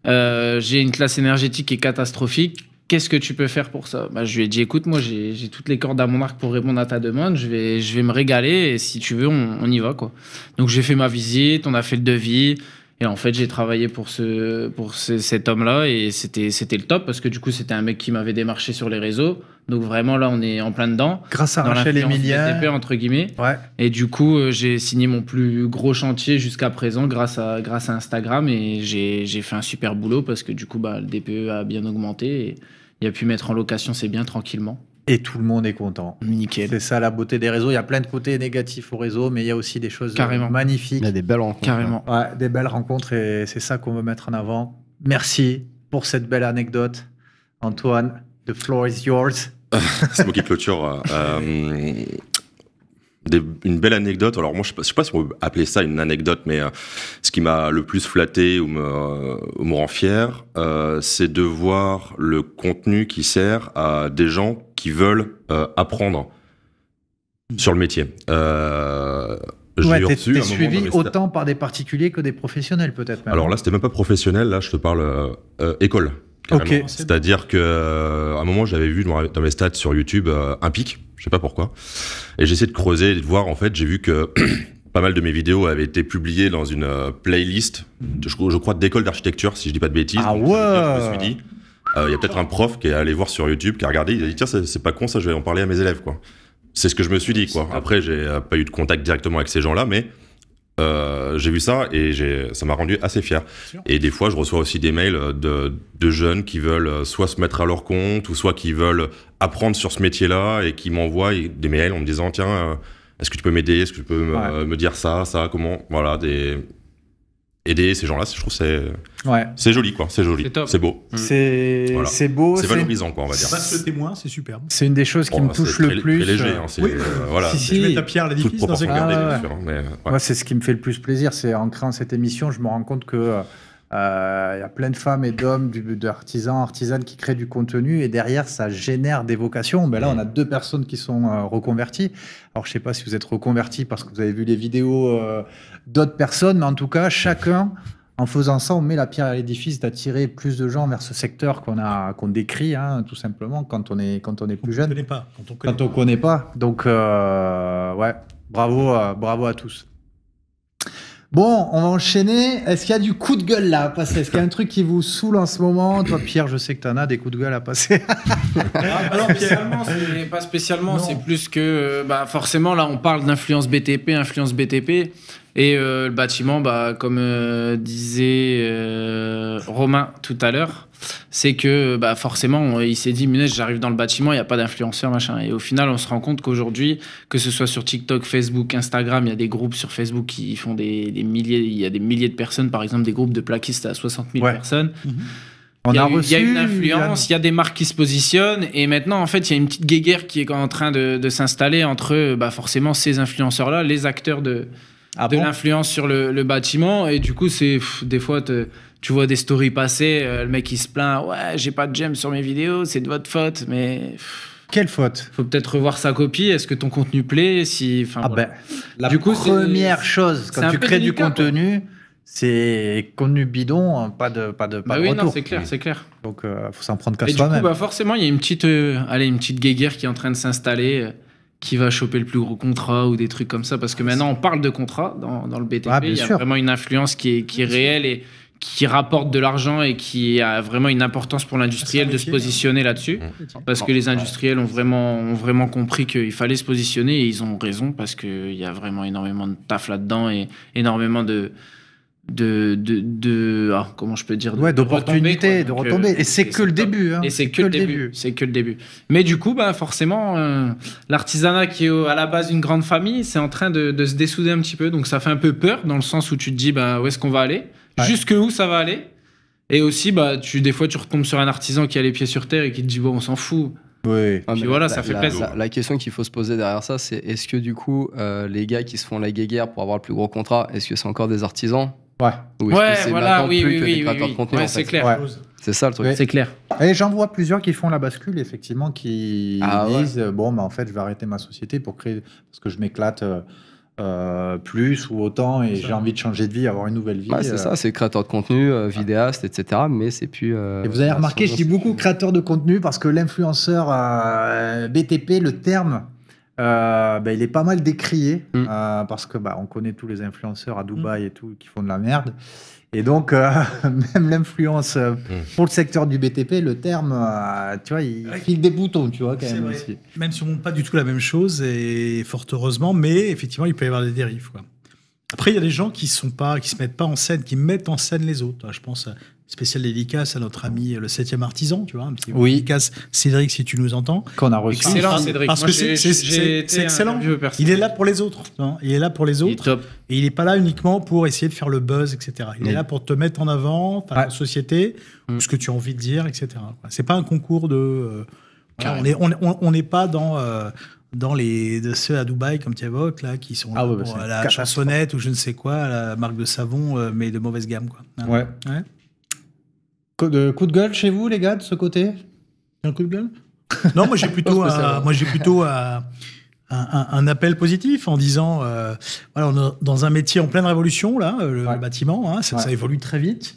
euh, j'ai une classe énergétique qui est catastrophique. Qu'est-ce que tu peux faire pour ça bah, Je lui ai dit écoute, moi j'ai toutes les cordes à mon arc pour répondre à ta demande, je vais, je vais me régaler et si tu veux, on, y va. quoi. Donc j'ai fait ma visite, on a fait le devis. Et en fait, j'ai travaillé pour, ce, pour cet homme-là et c'était le top parce que du coup, c'était un mec qui m'avait démarché sur les réseaux. Donc vraiment là, on est en plein dedans. Grâce à Rachel et Emilien. entre guillemets. Et du coup, euh, j'ai signé mon plus gros chantier jusqu'à présent grâce à, grâce à Instagram et j'ai fait un super boulot parce que du coup, bah, le DPE a bien augmenté et il a pu mettre en location, c'est bien tranquillement. Et tout le monde est content. Nickel. C'est ça la beauté des réseaux. Il y a plein de côtés négatifs au réseau, mais il y a aussi des choses euh, Carrément. magnifiques. Il y a des belles rencontres. Carrément. des belles rencontres et c'est ça qu'on veut mettre en avant. Merci pour cette belle anecdote, Antoine. The floor is yours. c'est moi qui clôture. Euh, euh, une belle anecdote. Alors moi, je ne pas, sais pas si on peut appeler ça une anecdote, mais euh, ce qui m'a le plus flatté ou me, rend fier, c'est de voir le contenu qui sert à des gens qui veulent apprendre sur le métier. Euh, Ouais, t'es suivi autant par des particuliers que des professionnels peut-être. Alors là, c'était même pas professionnel. Là, je te parle école. C'est-à-dire que euh, à un moment j'avais vu dans, mes stats sur YouTube euh, un pic, je sais pas pourquoi, et j'ai essayé de creuser et de voir. En fait, j'ai vu que pas mal de mes vidéos avaient été publiées dans une euh, playlist, de, je, crois d'école d'architecture, si je dis pas de bêtises. Ah ouais. Je me suis dit, il y a peut-être un prof qui est allé voir sur YouTube, qui a regardé, il a dit tiens c'est pas con ça, je vais en parler à mes élèves quoi. C'est ce que je me suis dit quoi. Après j'ai pas eu de contact directement avec ces gens-là, mais euh, j'ai vu ça et ça m'a rendu assez fier. Et des fois, je reçois aussi des mails de, de, jeunes qui veulent euh, soit se mettre à leur compte ou soit qui veulent apprendre sur ce métier-là et qui m'envoient des mails en me disant tiens, euh, est-ce que tu peux m'aider Est-ce que tu peux me, me dire ça, ça, comment Voilà, des, aider ces gens-là, je trouve c'est c'est joli quoi, c'est joli, c'est mm. beau. C'est beau, c'est valorisant quoi, on va dire. témoin, c'est superbe. C'est une des choses qui oh, me touche le plus. Hein, c'est léger, euh, c'est voilà. Si, si. Je mets ta pierre à l'édifice dans ces cas. Ah, ouais. c'est ce qui me fait le plus plaisir, c'est en créant cette émission, je me rends compte que euh, il euh, y a plein de femmes et d'hommes, d'artisans, artisanes qui créent du contenu et derrière, ça génère des vocations. Mais ben là, on a mm. deux personnes qui sont euh, reconverties. Alors, je ne sais pas si vous êtes reconvertis parce que vous avez vu les vidéos euh, d'autres personnes, mais en tout cas, chacun, en faisant ça, on met la pierre à l'édifice d'attirer plus de gens vers ce secteur qu'on a, qu'on décrit, hein, tout simplement, quand on est, quand on est plus jeune. quand on ne connaît, pas. Quand on connaît pas. Donc, ouais, bravo, bravo à tous. Bon, on va enchaîner. Est-ce qu'il y a du coup de gueule là à passer Est-ce qu'il y a un truc qui vous saoule en ce moment Toi, Pierre, je sais que tu en as des coups de gueule à passer. Ah, alors, pas spécialement. C'est plus que, euh, bah, forcément, là, on parle d'influence BTP, influence BTP. Et euh, le bâtiment, bah, comme euh, disait Romain tout à l'heure, c'est que bah, forcément, il s'est dit, Munet, j'arrive dans le bâtiment, il n'y a pas d'influenceurs, machin. Et au final, on se rend compte qu'aujourd'hui, que ce soit sur TikTok, Facebook, Instagram, il y a des groupes sur Facebook qui font des, milliers, il y a des milliers de personnes, par exemple, des groupes de plaquistes à 60 000 personnes. Mhm. On il y a, une influence, il y a... des marques qui se positionnent, et maintenant, en fait, il y a une petite guéguerre qui est en train de, s'installer entre bah, forcément ces influenceurs-là, les acteurs de, ah de l'influence sur le, bâtiment, et du coup, c'est des fois tu vois des stories passer, euh, le mec il se plaint, ouais, j'ai pas de j'aime sur mes vidéos, c'est de votre faute, mais. Quelle faute Faut peut-être revoir sa copie. Est-ce que ton contenu plaît Si, enfin, ah ben, la première chose quand tu crées du contenu, c'est contenu bidon, hein, pas de pas de pas bah oui, non, c'est clair, c'est clair. Donc, il euh, faut s'en prendre qu'à soi-même. bah forcément, il y a une petite, euh, allez, une petite guéguerre qui est en train de s'installer qui va choper le plus gros contrat ou des trucs comme ça Parce que ah, maintenant, on parle de contrat dans, dans le BTP. Ah, il y a vraiment une influence qui est, qui est réelle et, qui rapporte de l'argent et qui a vraiment une importance pour l'industriel ah, de se hein. positionner là-dessus. Mmh. Parce que les bah, industriels ont vraiment, ont vraiment compris qu'il fallait se positionner et ils ont raison parce qu'il y a vraiment énormément de taf là-dedans et énormément de, de, de, ah, comment je peux dire d'opportunités de retomber euh, et hein. c'est que le début et c'est que, le début c'est que le début mais du coup bah forcément euh, l'artisanat qui est à la base une grande famille c'est en train de, se dessouder un petit peu donc ça fait un peu peur dans le sens où tu te dis bah où est-ce qu'on va aller Jusque où ça va aller Et aussi, bah, tu, des fois, tu retombes sur un artisan qui a les pieds sur terre et qui te dit, bon, on s'en fout. Oui. Puis voilà, ça fait plaisir. La, question qu'il faut se poser derrière ça, c'est est-ce que du coup, euh, les gars qui se font la guéguerre pour avoir le plus gros contrat, est-ce que c'est encore des artisans Ouais. Ou oui, oui, oui, oui, oui. c'est clair. C'est ça le truc. C'est clair. Et j'en vois plusieurs qui font la bascule, effectivement, qui ah disent euh, bon, bah, en fait, je vais arrêter ma société pour créer parce que je m'éclate. Euh, euh, plus ou autant et j'ai envie de changer de vie, avoir une nouvelle vie. Bah, c'est euh. ça, c'est créateur de contenu, euh, vidéaste, etc. Mais c'est plus. et vous avez bah, remarqué, je dis beaucoup créateur de contenu parce que l'influenceur BTP, le terme. Bah, il est pas mal décrié mm. parce que bah, on connaît tous les influenceurs à mm. Dubaï et tout qui font de la merde. Et donc, euh, même l'influence euh, hmm. pour le secteur du BTP, le terme, euh, tu vois, il file des boutons, tu vois, quand même. Aussi. Même si on ne pas du tout la même chose, et fort heureusement, mais effectivement, il peut y avoir des dérives. Quoi. Après, il y a des gens qui sont pas, qui se mettent pas en scène, qui mettent en scène les autres. Je pense spécial dédicace à notre ami euh, le 7 artisan, tu vois, un petit oui. dédicace Cédric si tu nous entends. Qu'on a reçu. Excellent Cédric. Parce que c'est, excellent. Il est là pour les autres. Hein. Il est là pour les autres. Et il n'est pas là uniquement pour essayer de faire le buzz, etc. Il est là pour te mettre en avant, ta société, mm. ce que tu as envie de dire, etc. C'est pas un concours de. Euh, on n'est on, on, pas dans. Euh, dans les de ceux à Dubaï comme tu évoques là qui sont là ah bah pour, la sonnette ou je ne sais quoi la marque de savon mais de mauvaise gamme quoi hein. ouais de coup de gueule chez vous, les gars, de ce côté Un coup de gueule Non, moi j'ai plutôt, un, moi j'ai plutôt un, appel positif en disant, euh, voilà, on est dans un métier en pleine révolution là, euh, le, bâtiment, hein, ça, ça, évolue très vite.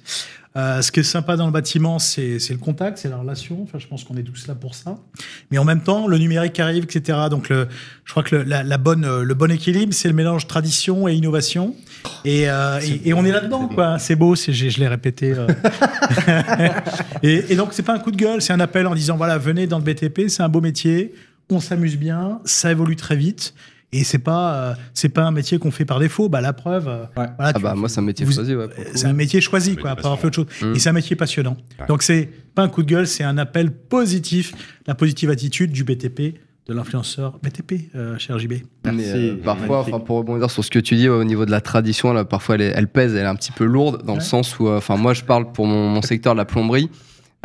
Euh, ce qui est sympa dans le bâtiment, c'est le contact, c'est la relation. Enfin, je pense qu'on est tous là pour ça. Mais en même temps, le numérique arrive, etc. Donc, je crois que euh, le, bon équilibre, c'est le mélange tradition et innovation. Et, euh, on est là-dedans, quoi. C'est beau, je, l'ai répété. et, et donc, c'est pas un coup de gueule, c'est un appel en disant voilà, venez dans le BTP, c'est un beau métier on s'amuse bien, ça évolue très vite. Et c'est pas, euh, c'est pas un métier qu'on fait par défaut. Bah, la preuve. Euh, ah bah, moi, c'est un métier choisi. c'est un métier choisi, quoi, après avoir autre chose. Mmh. Et c'est un métier passionnant. Donc, c'est pas un coup de gueule, c'est un appel positif, la positive attitude du BTP de l'influenceur BTP, euh, cher JB. parfois, pour rebondir sur ce que tu dis au niveau de la tradition, là, parfois elle, pèse, elle est un petit peu lourde dans le sens où, enfin, moi je parle pour mon secteur de la plomberie.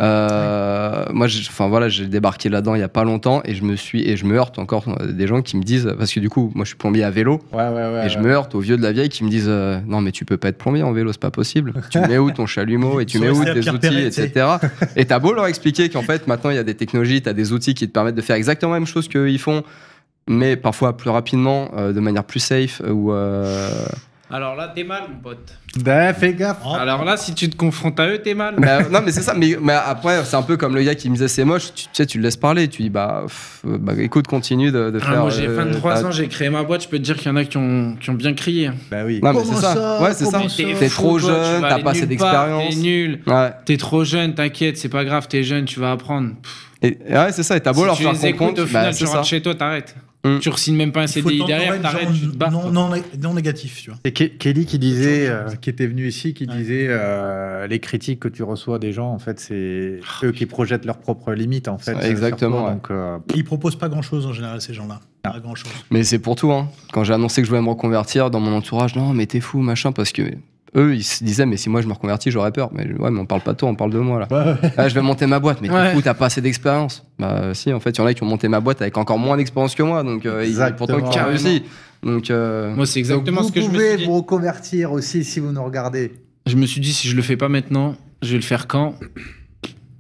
Euh, moi, enfin voilà, j'ai débarqué là-dedans il y a pas longtemps et je me suis et je me heurte encore euh, des gens qui me disent parce que du coup, moi, je suis plombier à vélo et je me heurte aux vieux de la vieille qui me disent euh, non mais tu peux pas être plombier en vélo, c'est pas possible. tu mets où ton chalumeau et tu mets où tes outils, etc. et t'as beau leur expliquer qu'en fait maintenant il y a des technologies, t'as des outils qui te permettent de faire exactement la même chose qu'ils font, mais parfois plus rapidement, de manière plus safe ou alors là, t'es mal, mon pote. Ben, fais gaffe. Oh. Alors là, si tu te confrontes à eux, t'es mal. Euh, non, mais c'est ça. Mais, après, c'est un peu comme le gars qui me disait c'est moche. Tu, sais, tu le laisses parler. Tu dis bah, bah écoute, continue de, de ah, faire. moi, j'ai 23 euh, bah, ans, j'ai créé ma boîte. Je peux te dire qu'il y en a qui ont, qui ont bien crié. Bah oui. c'est ça, Ouais, c'est ça. T'es trop jeune, t'as pas assez d'expérience. T'es nul. Ouais. T'es trop jeune, t'inquiète, c'est pas grave, t'es jeune, tu vas apprendre. Et, ouais, c'est ça. Et t'as beau si leur tu faire comprendre. Au bah, final, tu rentres chez toi, t'arrêtes. Mm. Tu re même pas un CDI derrière, t'arrêtes, tu Non, négatif, tu vois. Et Kelly qui disait, euh, qui était venu ici, qui disait euh, les critiques que tu reçois des gens, en fait, c'est ah, eux qui projettent leurs propres limites, en fait. exactement. ouais. Euh, Ils proposent pas grand-chose en général, ces gens-là. Ah. Pas grand-chose. Mais c'est pour tout. Hein. Quand j'ai annoncé que je voulais me reconvertir, dans mon entourage, non, mais t'es fou, machin, parce que eux, ils se disaient, mais si moi je me reconvertis, j'aurais peur. Mais ouais, mais on parle pas de toi, on parle de moi là. Ah, je vais monter ma boîte, mais du coup, t'as pas assez d'expérience. Bah si, en fait, il y en a qui ont monté ma boîte avec encore moins d'expérience que moi, donc pourtant qui a réussi. Donc, euh, moi, c'est exactement ce que je me suis Vous pouvez vous reconvertir aussi si vous nous regardez. Je me suis dit, si je le fais pas maintenant, je vais le faire quand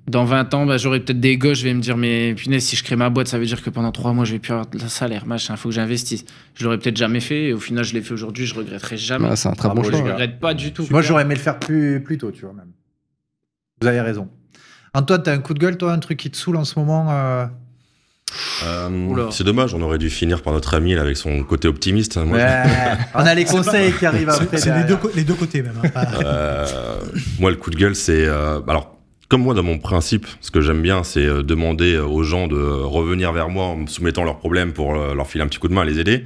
dans 20 ans, bah, j'aurais peut-être des gosses je vais me dire, mais punaise, si je crée ma boîte, ça veut dire que pendant 3 mois, je vais plus avoir de salaire, machin, faut que j'investisse. Je l'aurais peut-être jamais fait, et au final, je l'ai fait aujourd'hui, je regretterai jamais. c'est un très bon choix. Je regrette pas du tout. Moi, j'aurais aimé le faire plus, tôt, tu vois, même. Vous avez raison. Antoine, as un coup de gueule, toi, un truc qui te saoule en ce moment euh euh, c'est dommage, on aurait dû finir par notre ami avec son côté optimiste. Hein, on a les conseils qui arrivent après. C'est les, deux, côtés même. Hein, euh, moi, le coup de gueule, c'est. alors, comme moi, dans mon principe, ce que j'aime bien, c'est euh, demander euh, aux gens de euh, revenir vers moi en me soumettant leurs problèmes pour leur filer un petit coup de main, les aider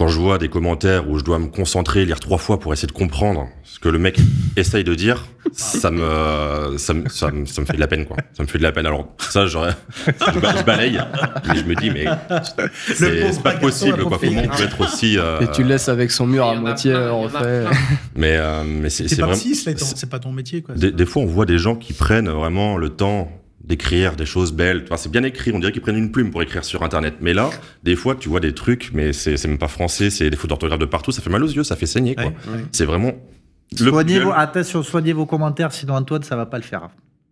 quand je vois des commentaires où je dois me concentrer, lire trois fois pour essayer de comprendre ce que le mec essaye de dire, ça me, ça me, ça me, fait de la peine, quoi. Ça me fait de la peine. Alors, ça, je, balaye, mais je me dis, mais c'est pas possible, quoi. Comment on peut être aussi. Euh, Et tu le laisses avec son mur à moitié refait. Mais, euh, mais c'est C'est pas ton métier, quoi. des fois, on voit des gens qui prennent vraiment le temps d'écrire des choses belles. c'est bien écrit, on dirait qu'ils prennent une plume pour écrire sur Internet. Mais là, des fois, tu vois des trucs, mais c'est même pas français, c'est des fautes d'orthographe de partout, ça fait mal aux yeux, ça fait saigner. C'est vraiment... Soignez vos... Attention, soignez vos commentaires, sinon Antoine, ça va pas le faire.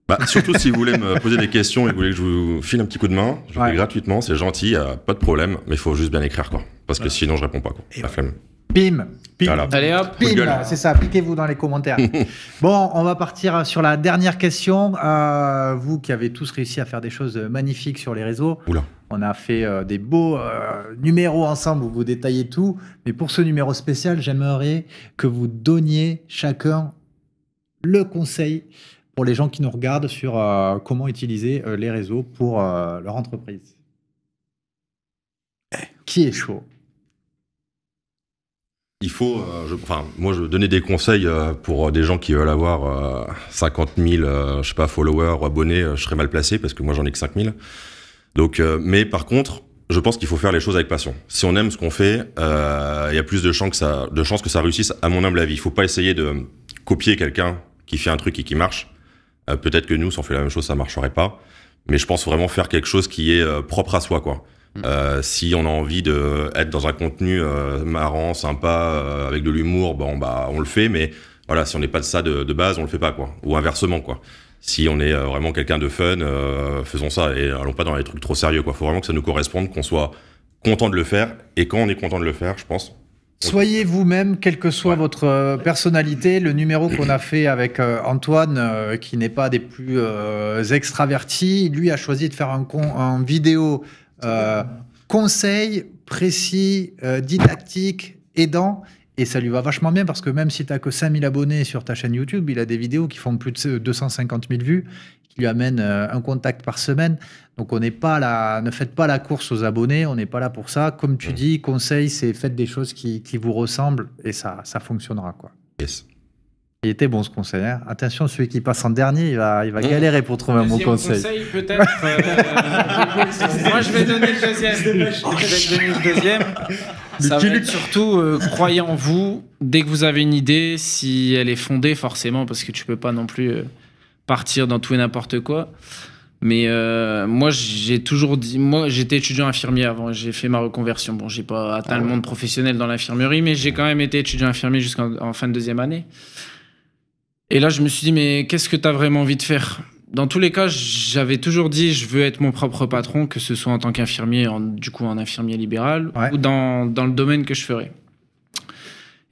Bah, surtout si vous voulez me poser des questions et voulez que je vous file un petit coup de main, je vous fais gratuitement, c'est gentil, pas de problème, mais il faut juste bien écrire, quoi. Parce que sinon, je réponds pas, quoi. Bim. Allez hop, c'est ça, piquez-vous dans les commentaires. bon, on va partir sur la dernière question. Euh, vous qui avez tous réussi à faire des choses magnifiques sur les réseaux, on a fait euh, des beaux euh, numéros ensemble où vous détaillez tout. Mais pour ce numéro spécial, j'aimerais que vous donniez chacun le conseil pour les gens qui nous regardent sur comment utiliser les réseaux pour leur entreprise. Eh, qui est chaud il faut, euh, enfin, moi je donner des conseils euh, pour euh, des gens qui veulent avoir 50 000, je sais pas, followers, abonnés, je serais mal placé parce que moi j'en ai que 5 000. Donc, mais par contre, je pense qu'il faut faire les choses avec passion. Si on aime ce qu'on fait, il y a plus de chances que ça, de que ça réussisse. À mon humble avis, il faut pas essayer de copier quelqu'un qui fait un truc et qui marche. Peut-être que nous, si on fait la même chose, ça marcherait pas. Mais je pense vraiment faire quelque chose qui est propre à soi, quoi. Mm. Euh, si on a envie d'être dans un contenu euh, marrant, sympa, euh, avec de l'humour, bon, bah, on le fait, mais voilà, si on n'est pas de ça de, base, on le fait pas, quoi. Ou inversement, quoi. Si on est vraiment quelqu'un de fun, faisons ça et allons pas dans les trucs trop sérieux, quoi. Faut vraiment que ça nous corresponde, qu'on soit content de le faire. Et quand on est content de le faire, je pense, Soyez vous-même, quelle que soit votre personnalité. Le numéro qu'on a fait avec Antoine, qui n'est pas des plus extravertis, lui a choisi de faire un, con, un vidéo euh, conseil précis, euh, didactique, aidant. Et ça lui va vachement bien parce que même si tu n'as que 5000 abonnés sur ta chaîne YouTube, il a des vidéos qui font plus de 250 000 vues, qui lui amènent euh, un contact par semaine. Donc on n'est pas là, ne faites pas la course aux abonnés, on n'est pas là pour ça. Comme tu dis, conseil, c'est faites des choses qui, vous ressemblent et ça, ça fonctionnera. Quoi. Yes. Il était bon ce conseil. Attention, celui qui passe en dernier, il va, il va hein galérer pour trouver un bon conseil. peut-être. Euh, moi, je vais donner le deuxième. le deuxième. surtout, euh, croyez en vous. Dès que vous avez une idée, si elle est fondée, forcément, parce que tu peux pas non plus euh, partir dans tout et n'importe quoi. Mais moi, j'ai toujours dit, moi, j'étais étudiant infirmier avant. J'ai fait ma reconversion. Bon, j'ai pas atteint ah le monde professionnel dans l'infirmerie, mais j'ai quand même été étudiant infirmier jusqu'en fin de deuxième année. Et là, je me suis dit, mais qu'est-ce que tu as vraiment envie de faire Dans tous les cas, j'avais toujours dit, je veux être mon propre patron, que ce soit en tant qu'infirmier, du coup, en infirmier libéral, ou dans, le domaine que je ferais.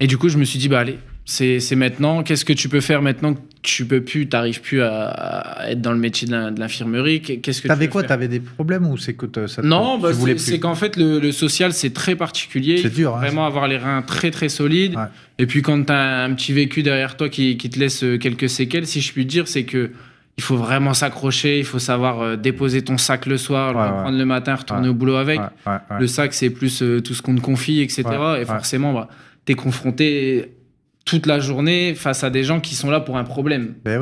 Et du coup, je me suis dit, bah allez, c'est maintenant, qu'est-ce que tu peux faire maintenant tu peux plus, tu n'arrives plus à, être dans le métier de l'infirmerie. Qu'est-ce que t'avais quoi T'avais des problèmes ou c'est que ça Non, bah, c'est qu'en fait le, social c'est très particulier. C'est dur. Hein, vraiment avoir les reins très très solides. Et puis quand tu as un petit vécu derrière toi qui, qui, te laisse euh, quelques séquelles, si je puis dire, c'est que il faut vraiment s'accrocher, il faut savoir euh, déposer ton sac le soir, le reprendre le matin, retourner au boulot avec. Le sac c'est plus euh, tout ce qu'on te confie, etc. Et forcément, bah, tu es confronté toute la journée face à des gens qui sont là pour un problème. Ouais,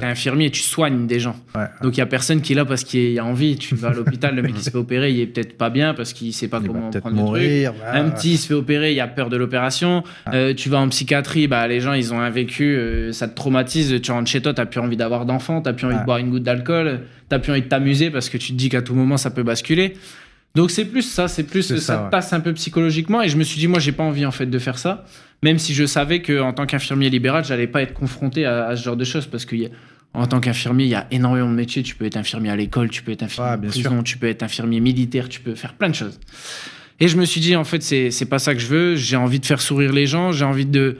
t'es infirmier, tu soignes des gens. Donc il y a personne qui est là parce qu'il y a envie. Tu vas à l'hôpital, le mec qui se fait opérer, il est peut-être pas bien parce qu'il ne sait pas comment prendre mourir, le truc. Un petit se fait opérer, il a peur de l'opération. Ah. Euh, tu vas en psychiatrie, bah les gens ils ont un vécu, euh, ça te traumatise. Tu rentres chez toi, t'as plus envie d'avoir d'enfants, t'as plus envie de ah. boire une goutte d'alcool, t'as plus envie de t'amuser parce que tu te dis qu'à tout moment ça peut basculer. Donc c'est plus ça, c'est plus ça, ça passe un peu psychologiquement. Et je me suis dit moi j'ai pas envie en fait de faire ça. Même si je savais qu'en tant qu'infirmier libéral, j'allais pas être confronté à, ce genre de choses parce que en tant qu'infirmier, il y a énormément de métiers. Tu peux être infirmier à l'école, tu peux être infirmier en prison, tu peux être infirmier militaire, tu peux faire plein de choses. Et je me suis dit, en fait, c'est pas ça que je veux. J'ai envie de faire sourire les gens, j'ai envie de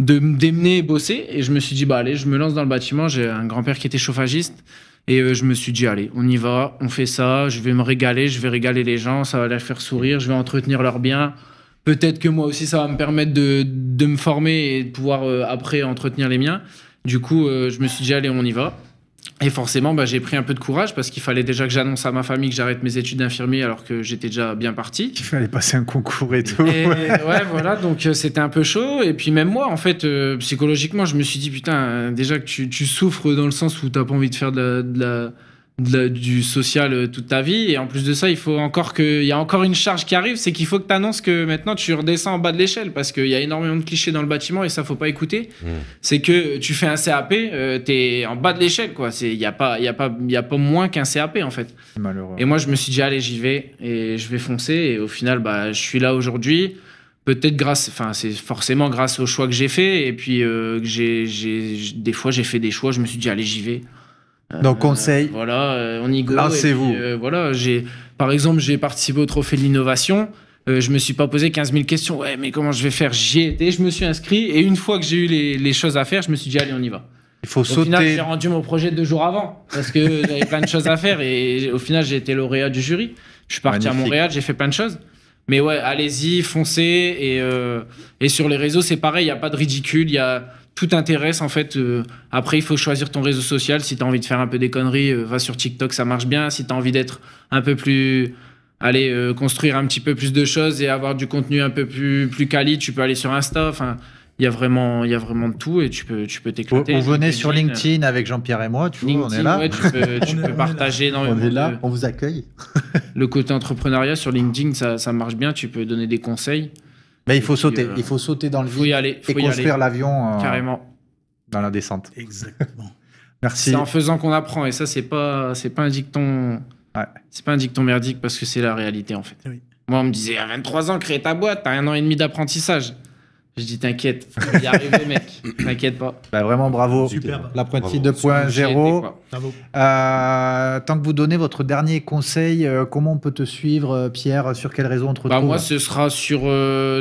de bosser. Et je me suis dit, bah allez, je me lance dans le bâtiment. J'ai un grand-père qui était chauffagiste. Et euh, je me suis dit, allez, on y va, on fait ça, je vais me régaler, je vais régaler les gens, ça va les faire sourire, je vais entretenir leurs biens. Peut-être que moi aussi, ça va me permettre de, de me former et de pouvoir euh, après entretenir les miens. Du coup, euh, je me suis dit, allez, on y va. Et forcément, bah, j'ai pris un peu de courage parce qu'il fallait déjà que j'annonce à ma famille que j'arrête mes études d'infirmier alors que j'étais déjà bien parti. Il fallait passer un concours et tout. ouais, voilà, donc euh, c'était un peu chaud. Et puis même moi, en fait, psychologiquement, je me suis dit, putain, déjà que tu, souffres dans le sens où tu n'as pas envie de faire de la, de la du social euh, toute ta vie. Et en plus de ça, il faut encore que, y a encore une charge qui arrive, c'est qu'il faut que tu annonces que maintenant tu redescends en bas de l'échelle parce qu'il y a énormément de clichés dans le bâtiment et ça faut pas écouter. Hmm. C'est que tu fais un CAP, euh, t'es tu es en bas de l'échelle quoi. C'est, il y a pas, il y a pas, y a pas moins qu'un CAP en fait. Et moi je me suis dit allez j'y vais et je vais foncer. Et au final bah je suis là aujourd'hui. Peut-être grâce, enfin c'est forcément grâce aux choix que j'ai fait et puis euh, que j'ai, des fois j'ai fait des choix. Je me suis dit allez j'y vais. Euh, Donc conseil. voilà, euh, on y go. Lancez-vous. Euh, voilà, j'ai, par exemple, j'ai participé au trophée de l'innovation. je me suis pas posé 15 000 questions. Ouais, mais comment je vais faire J'y ai je me suis inscrit. Et une fois que j'ai eu les, choses à faire, je me suis dit, allez, on y va. Il faut sauter. final, j'ai rendu mon projet deux jours avant parce que j'avais plein de choses à faire. Et au final, j'ai été lauréat du jury. Je suis parti à Montréal, j'ai fait plein de choses. Mais ouais, allez-y, foncez. Et, et sur les réseaux, c'est pareil, il n'y a pas de ridicule. Il Y a, tout intéresse en fait. Euh, après, il faut choisir ton réseau social. Si tu as envie de faire un peu des conneries, euh, va sur TikTok, ça marche bien. Si tu as envie d'être un peu plus. Aller euh, construire un petit peu plus de choses et avoir du contenu un peu plus, plus quali, tu peux aller sur Insta. Enfin, il y a vraiment il y a vraiment de tout et tu peux tu peux t'éclater. On, venait sur LinkedIn avec Jean-Pierre et moi, tu vois, on est là. tu peux, partager On est là, on vous accueille. le côté entrepreneuriat sur LinkedIn, ça marche bien, tu peux donner des conseils. Mais il faut sauter, euh, il faut sauter dans le vide et construire l'avion euh, carrément dans la descente. Exactement. Merci. C'est en faisant qu'on apprend et ça c'est pas c'est pas un dicton c'est pas un dicton merdique parce que c'est la réalité en fait. Moi on me disait à 23 ans crée ta boîte, t'as un an et demi d'apprentissage. Je dis t'inquiète, il y arriver mec, t'inquiète pas. Bah vraiment bravo. super L'apprenti 2.0. Euh, tant que vous donnez votre dernier conseil, euh, comment on peut te suivre, euh, Pierre Sur quel réseau on te bah Moi, ce sera sur,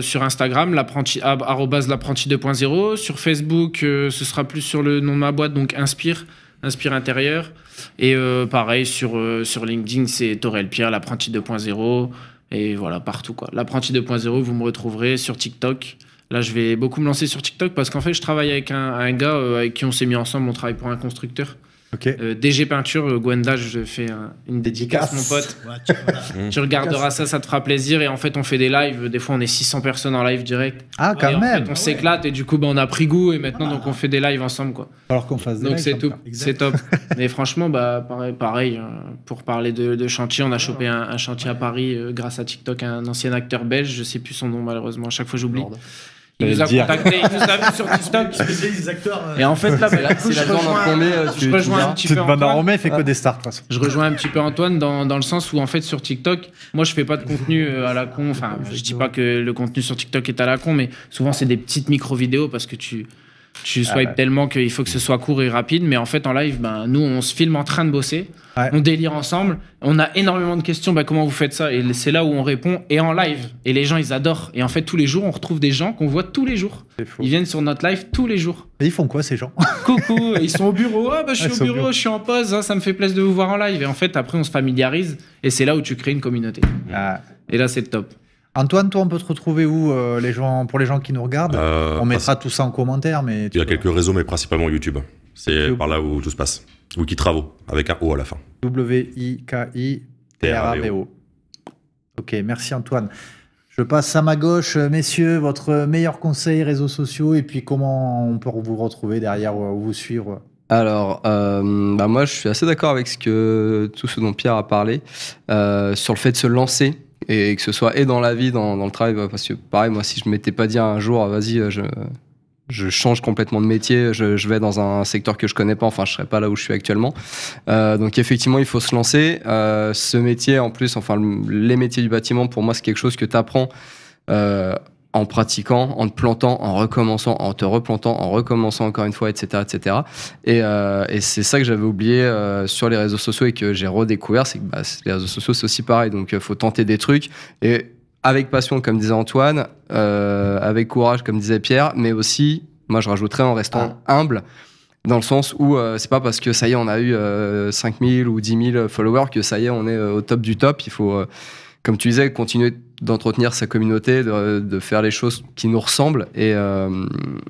sur Instagram, l'apprenti 2.0. Sur Facebook, ce sera plus sur le nom de ma boîte, donc Inspire, Inspire Intérieur. Et pareil, sur, sur LinkedIn, c'est Torel Pierre, l'apprenti 2.0. Et voilà, partout quoi. L'apprenti 2.0, vous me retrouverez sur TikTok. Là, je vais beaucoup me lancer sur TikTok parce qu'en fait, je travaille avec un, gars euh, avec qui on s'est mis ensemble. On travaille pour un constructeur. Euh, DG Peinture, euh, Gwenda, je fais une dédicace, mon pote. tu, regarderas ça, ça te fera plaisir. Et en fait, on fait des lives. Des fois, on est 600 personnes en live direct. Ah, quand même. on ah s'éclate et du coup, bah, on a pris goût. Et maintenant, ah. donc, on fait des lives ensemble. Quoi. Alors qu'on fasse des Donc, c'est top. C'est top. Mais franchement, bah, pareil, pour parler de, chantier, on a chopé un, chantier à Paris grâce à TikTok, un ancien acteur belge. Je sais plus son nom, malheureusement. À chaque fois, j'oublie. Il nous a il nous a sur TikTok. les acteurs. Euh, Et en fait, là, c'est bah, la je, euh, je rejoins un petit peu Antoine. fait que des stars, Je rejoins un petit peu Antoine dans, dans, le sens où, en fait, sur TikTok, moi, je fais pas de contenu euh, à la con. Enfin, je dis pas que le contenu sur TikTok est à la con, mais souvent, c'est des petites micro-vidéos parce que tu tu swipe euh, tellement qu'il faut que ce soit court et rapide, mais en fait en live, ben, nous on se filme en train de bosser, on délire ensemble, on a énormément de questions, ben, comment vous faites ça Et c'est là où on répond, et en live, et les gens ils adorent. Et en fait tous les jours on retrouve des gens qu'on voit tous les jours. Ils viennent sur notre live tous les jours. Et ils font quoi ces gens Coucou, ils sont au bureau, ah, ben, je suis au bureau, je suis en pause, ah, ça me fait plaisir de vous voir en live. Et en fait après on se familiarise, et c'est là où tu crées une communauté. Ah. Et là c'est top. Antoine, toi, on peut te retrouver où euh, les gens, pour les gens qui nous regardent euh, On mettra tout ça en commentaire. Mais il y a quelques réseaux, mais principalement YouTube. C'est par là où tout se passe. qui Travaux, avec un O à la fin. W-I-K-I-T-R-A-V-O. Ok, merci Antoine. Je passe à ma gauche, euh, messieurs, votre meilleur conseil réseaux sociaux et puis comment on peut vous retrouver derrière ou vous suivre alors, bah moi, je suis assez d'accord avec ce que, tout ce dont Pierre a parlé sur le fait de se lancer et que ce soit et dans la vie, dans, le travail, bah, parce que pareil, moi, si je m'étais pas dit un jour, ah, vas-y, euh, je, change complètement de métier, je, vais dans un secteur que je connais pas, enfin, je serais pas là où je suis actuellement. Euh, donc, effectivement, il faut se lancer. Euh, ce métier, en plus, enfin, les métiers du bâtiment, pour moi, c'est quelque chose que tu apprends en pratiquant, en te plantant, en recommençant, en te replantant, en recommençant encore une fois, etc. etc. Euh, et, c'est ça que j'avais oublié euh, sur les réseaux sociaux et que j'ai redécouvert, c'est que bah, les réseaux sociaux, c'est aussi pareil. Donc, il euh, faut tenter des trucs et avec passion, comme disait Antoine, avec courage, comme disait Pierre, mais aussi, moi, je rajouterais en restant ah. humble dans le sens où c'est pas parce que ça y est, on a eu 5000 ou 10 000 followers que ça y est, on est au top du top. Il faut, comme tu disais, continuer d'entretenir sa communauté, de, faire les choses qui nous ressemblent. Et euh,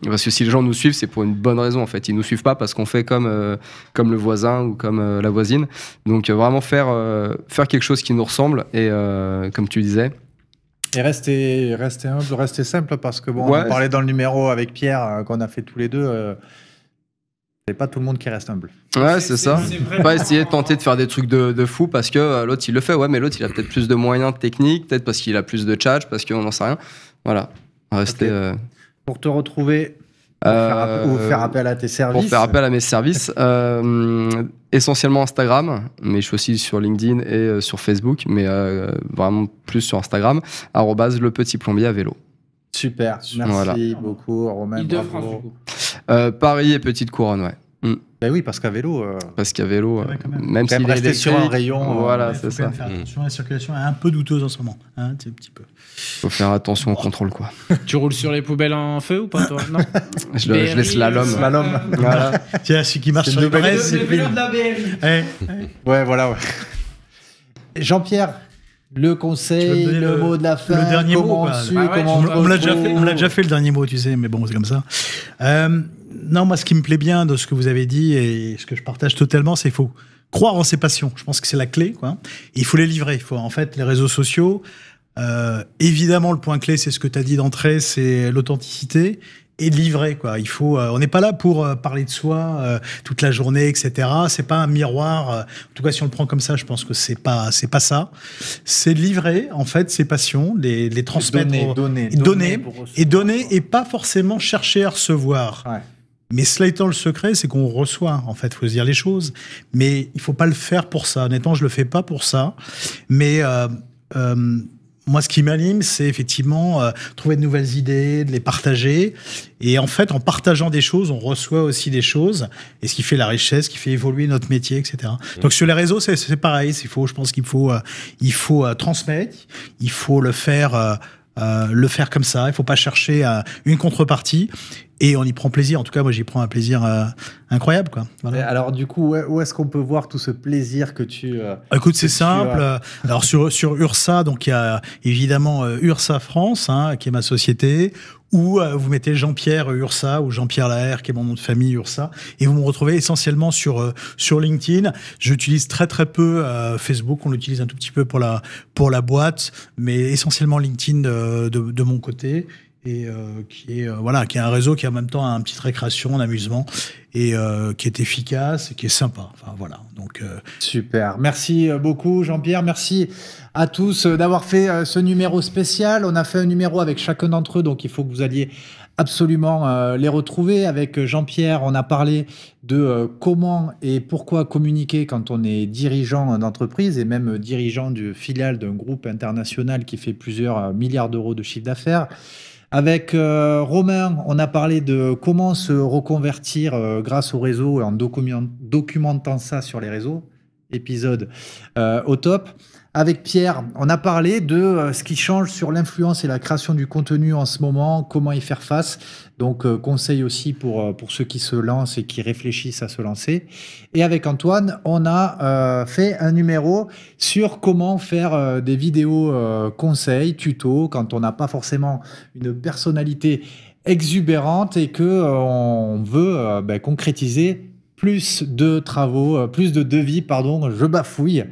parce que si les gens nous suivent, c'est pour une bonne raison en fait. Ils nous suivent pas parce qu'on fait comme euh, comme le voisin ou comme euh, la voisine. Donc vraiment faire faire quelque chose qui nous ressemble et comme tu disais. Et rester rester rester simple parce que bon, on parlait dans le numéro avec Pierre qu'on a fait tous les deux et pas tout le monde qui reste humble. Ouais, c'est ça. Pas essayer de tenter de faire des trucs de, de fou parce que euh, l'autre il le fait, ouais, mais l'autre il a peut-être plus de moyens techniques, peut-être parce qu'il a plus de charge, parce qu'on n'en sait rien. Voilà. Rester. Euh, pour te retrouver. Euh, ou faire appel à tes services. Pour faire appel à mes services. essentiellement Instagram, mais je suis aussi sur LinkedIn et sur Facebook, mais vraiment plus sur Instagram. le petit plombier à vélo. Super, merci beaucoup, Romain. Bravo. Euh, Paris et Petite Couronne, ouais. Mm. Ben oui, parce qu'à vélo. Euh, parce qu'à vélo, euh, même, même s'il est sur un rayon. voilà, c'est ça. Faire mm. attention, la circulation est un peu douteuse en ce moment. Hein, un petit peu. Faut faire attention au contrôle, quoi. tu roules sur les poubelles en feu ou pas, toi Non. je, BRI, je, laisse l'homme. Voilà. Tiens, celui qui marche sur les poubelles. C'est le vélo de la BRI. Eh, eh. Ouais, voilà. Jean-Pierre, le conseil, le, mot de la fin, le dernier mot, on, l'a déjà, fait le dernier mot, tu sais, mais bon, c'est comme ça. Euh, non, moi, ce qui me plaît bien de ce que vous avez dit et ce que je partage totalement, c'est qu'il faut croire en ses passions. Je pense que c'est la clé. Quoi. il faut les livrer. Il faut, en fait, les réseaux sociaux. Euh, évidemment, le point clé, c'est ce que tu as dit d'entrée, c'est l'authenticité et livrer quoi. Il faut, euh, on n'est pas là pour euh, parler de soi euh, toute la journée, etc. C'est pas un miroir. en tout cas, si on le prend comme ça, je pense que c'est pas, c'est pas ça. C'est livrer en fait ses passions, les, transmettre, donner, donner, et donner et pas forcément chercher à recevoir. Mais cela étant le secret, c'est qu'on reçoit, en fait, Il faut se dire les choses. Mais il faut pas le faire pour ça. Honnêtement, je le fais pas pour ça. Mais moi, ce qui m'anime, c'est effectivement euh, trouver de nouvelles idées, de les partager. Et en fait, en partageant des choses, on reçoit aussi des choses. Et ce qui fait la richesse, qui fait évoluer notre métier, etc. Mmh. Donc sur les réseaux, c'est pareil. Il faut, je pense qu'il faut, euh, il faut euh, transmettre. Il faut le faire. le faire comme ça, il faut pas chercher une contrepartie et on y prend plaisir. En tout cas, moi, j'y prends un plaisir euh, incroyable, quoi. Voilà. Alors, du coup, où est-ce qu'on peut voir tout ce plaisir que tu euh, bah, Écoute, c'est simple. Alors sur sur Ursa, donc il y a évidemment euh, Ursa France, hein, qui est ma société. où euh, vous mettez Jean-Pierre Ursa ou Jean-Pierre Laher, qui est mon nom de famille Ursa, et vous me retrouvez essentiellement sur sur LinkedIn. J'utilise très très peu Facebook, on l'utilise un tout petit peu pour la pour la boîte, mais essentiellement LinkedIn de, de, de mon côté et euh, qui est euh, voilà, qui est un réseau qui en même temps un petit récréation, un amusement et euh, qui est efficace et qui est sympa. voilà. Donc super. Merci beaucoup Jean-Pierre. Merci à tous d'avoir fait ce numéro spécial. On a fait un numéro avec chacun d'entre eux, donc il faut que vous alliez absolument les retrouver. Avec Jean-Pierre, on a parlé de comment et pourquoi communiquer quand on est dirigeant d'entreprise et même dirigeant du filiale d'un groupe international qui fait plusieurs milliards d'euros de chiffre d'affaires. Avec euh, Romain, on a parlé de comment se reconvertir euh, grâce au réseau et en documentant ça sur les réseaux. Épisode euh, au top avec Pierre, on a parlé de euh, ce qui change sur l'influence et la création du contenu en ce moment, comment y faire face. Donc, euh, conseil aussi pour, euh, pour ceux qui se lancent et qui réfléchissent à se lancer. Et avec Antoine, on a fait un numéro sur comment faire des vidéos conseils, tutos, quand on n'a pas forcément une personnalité exubérante et que on veut ben, concrétiser plus de travaux, euh, plus de devis, pardon, je bafouille.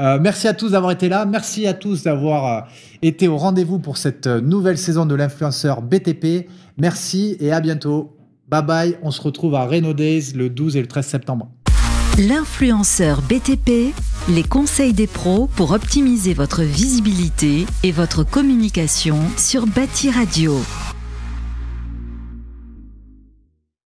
Euh, merci à tous d'avoir été là, merci à tous d'avoir euh, été au rendez-vous pour cette nouvelle saison de l'influenceur BTP. Merci et à bientôt. Bye bye, on se retrouve à Reno Days le 12 et le 13 septembre. L'influenceur BTP, les conseils des pros pour optimiser votre visibilité et votre communication sur Bâti Radio.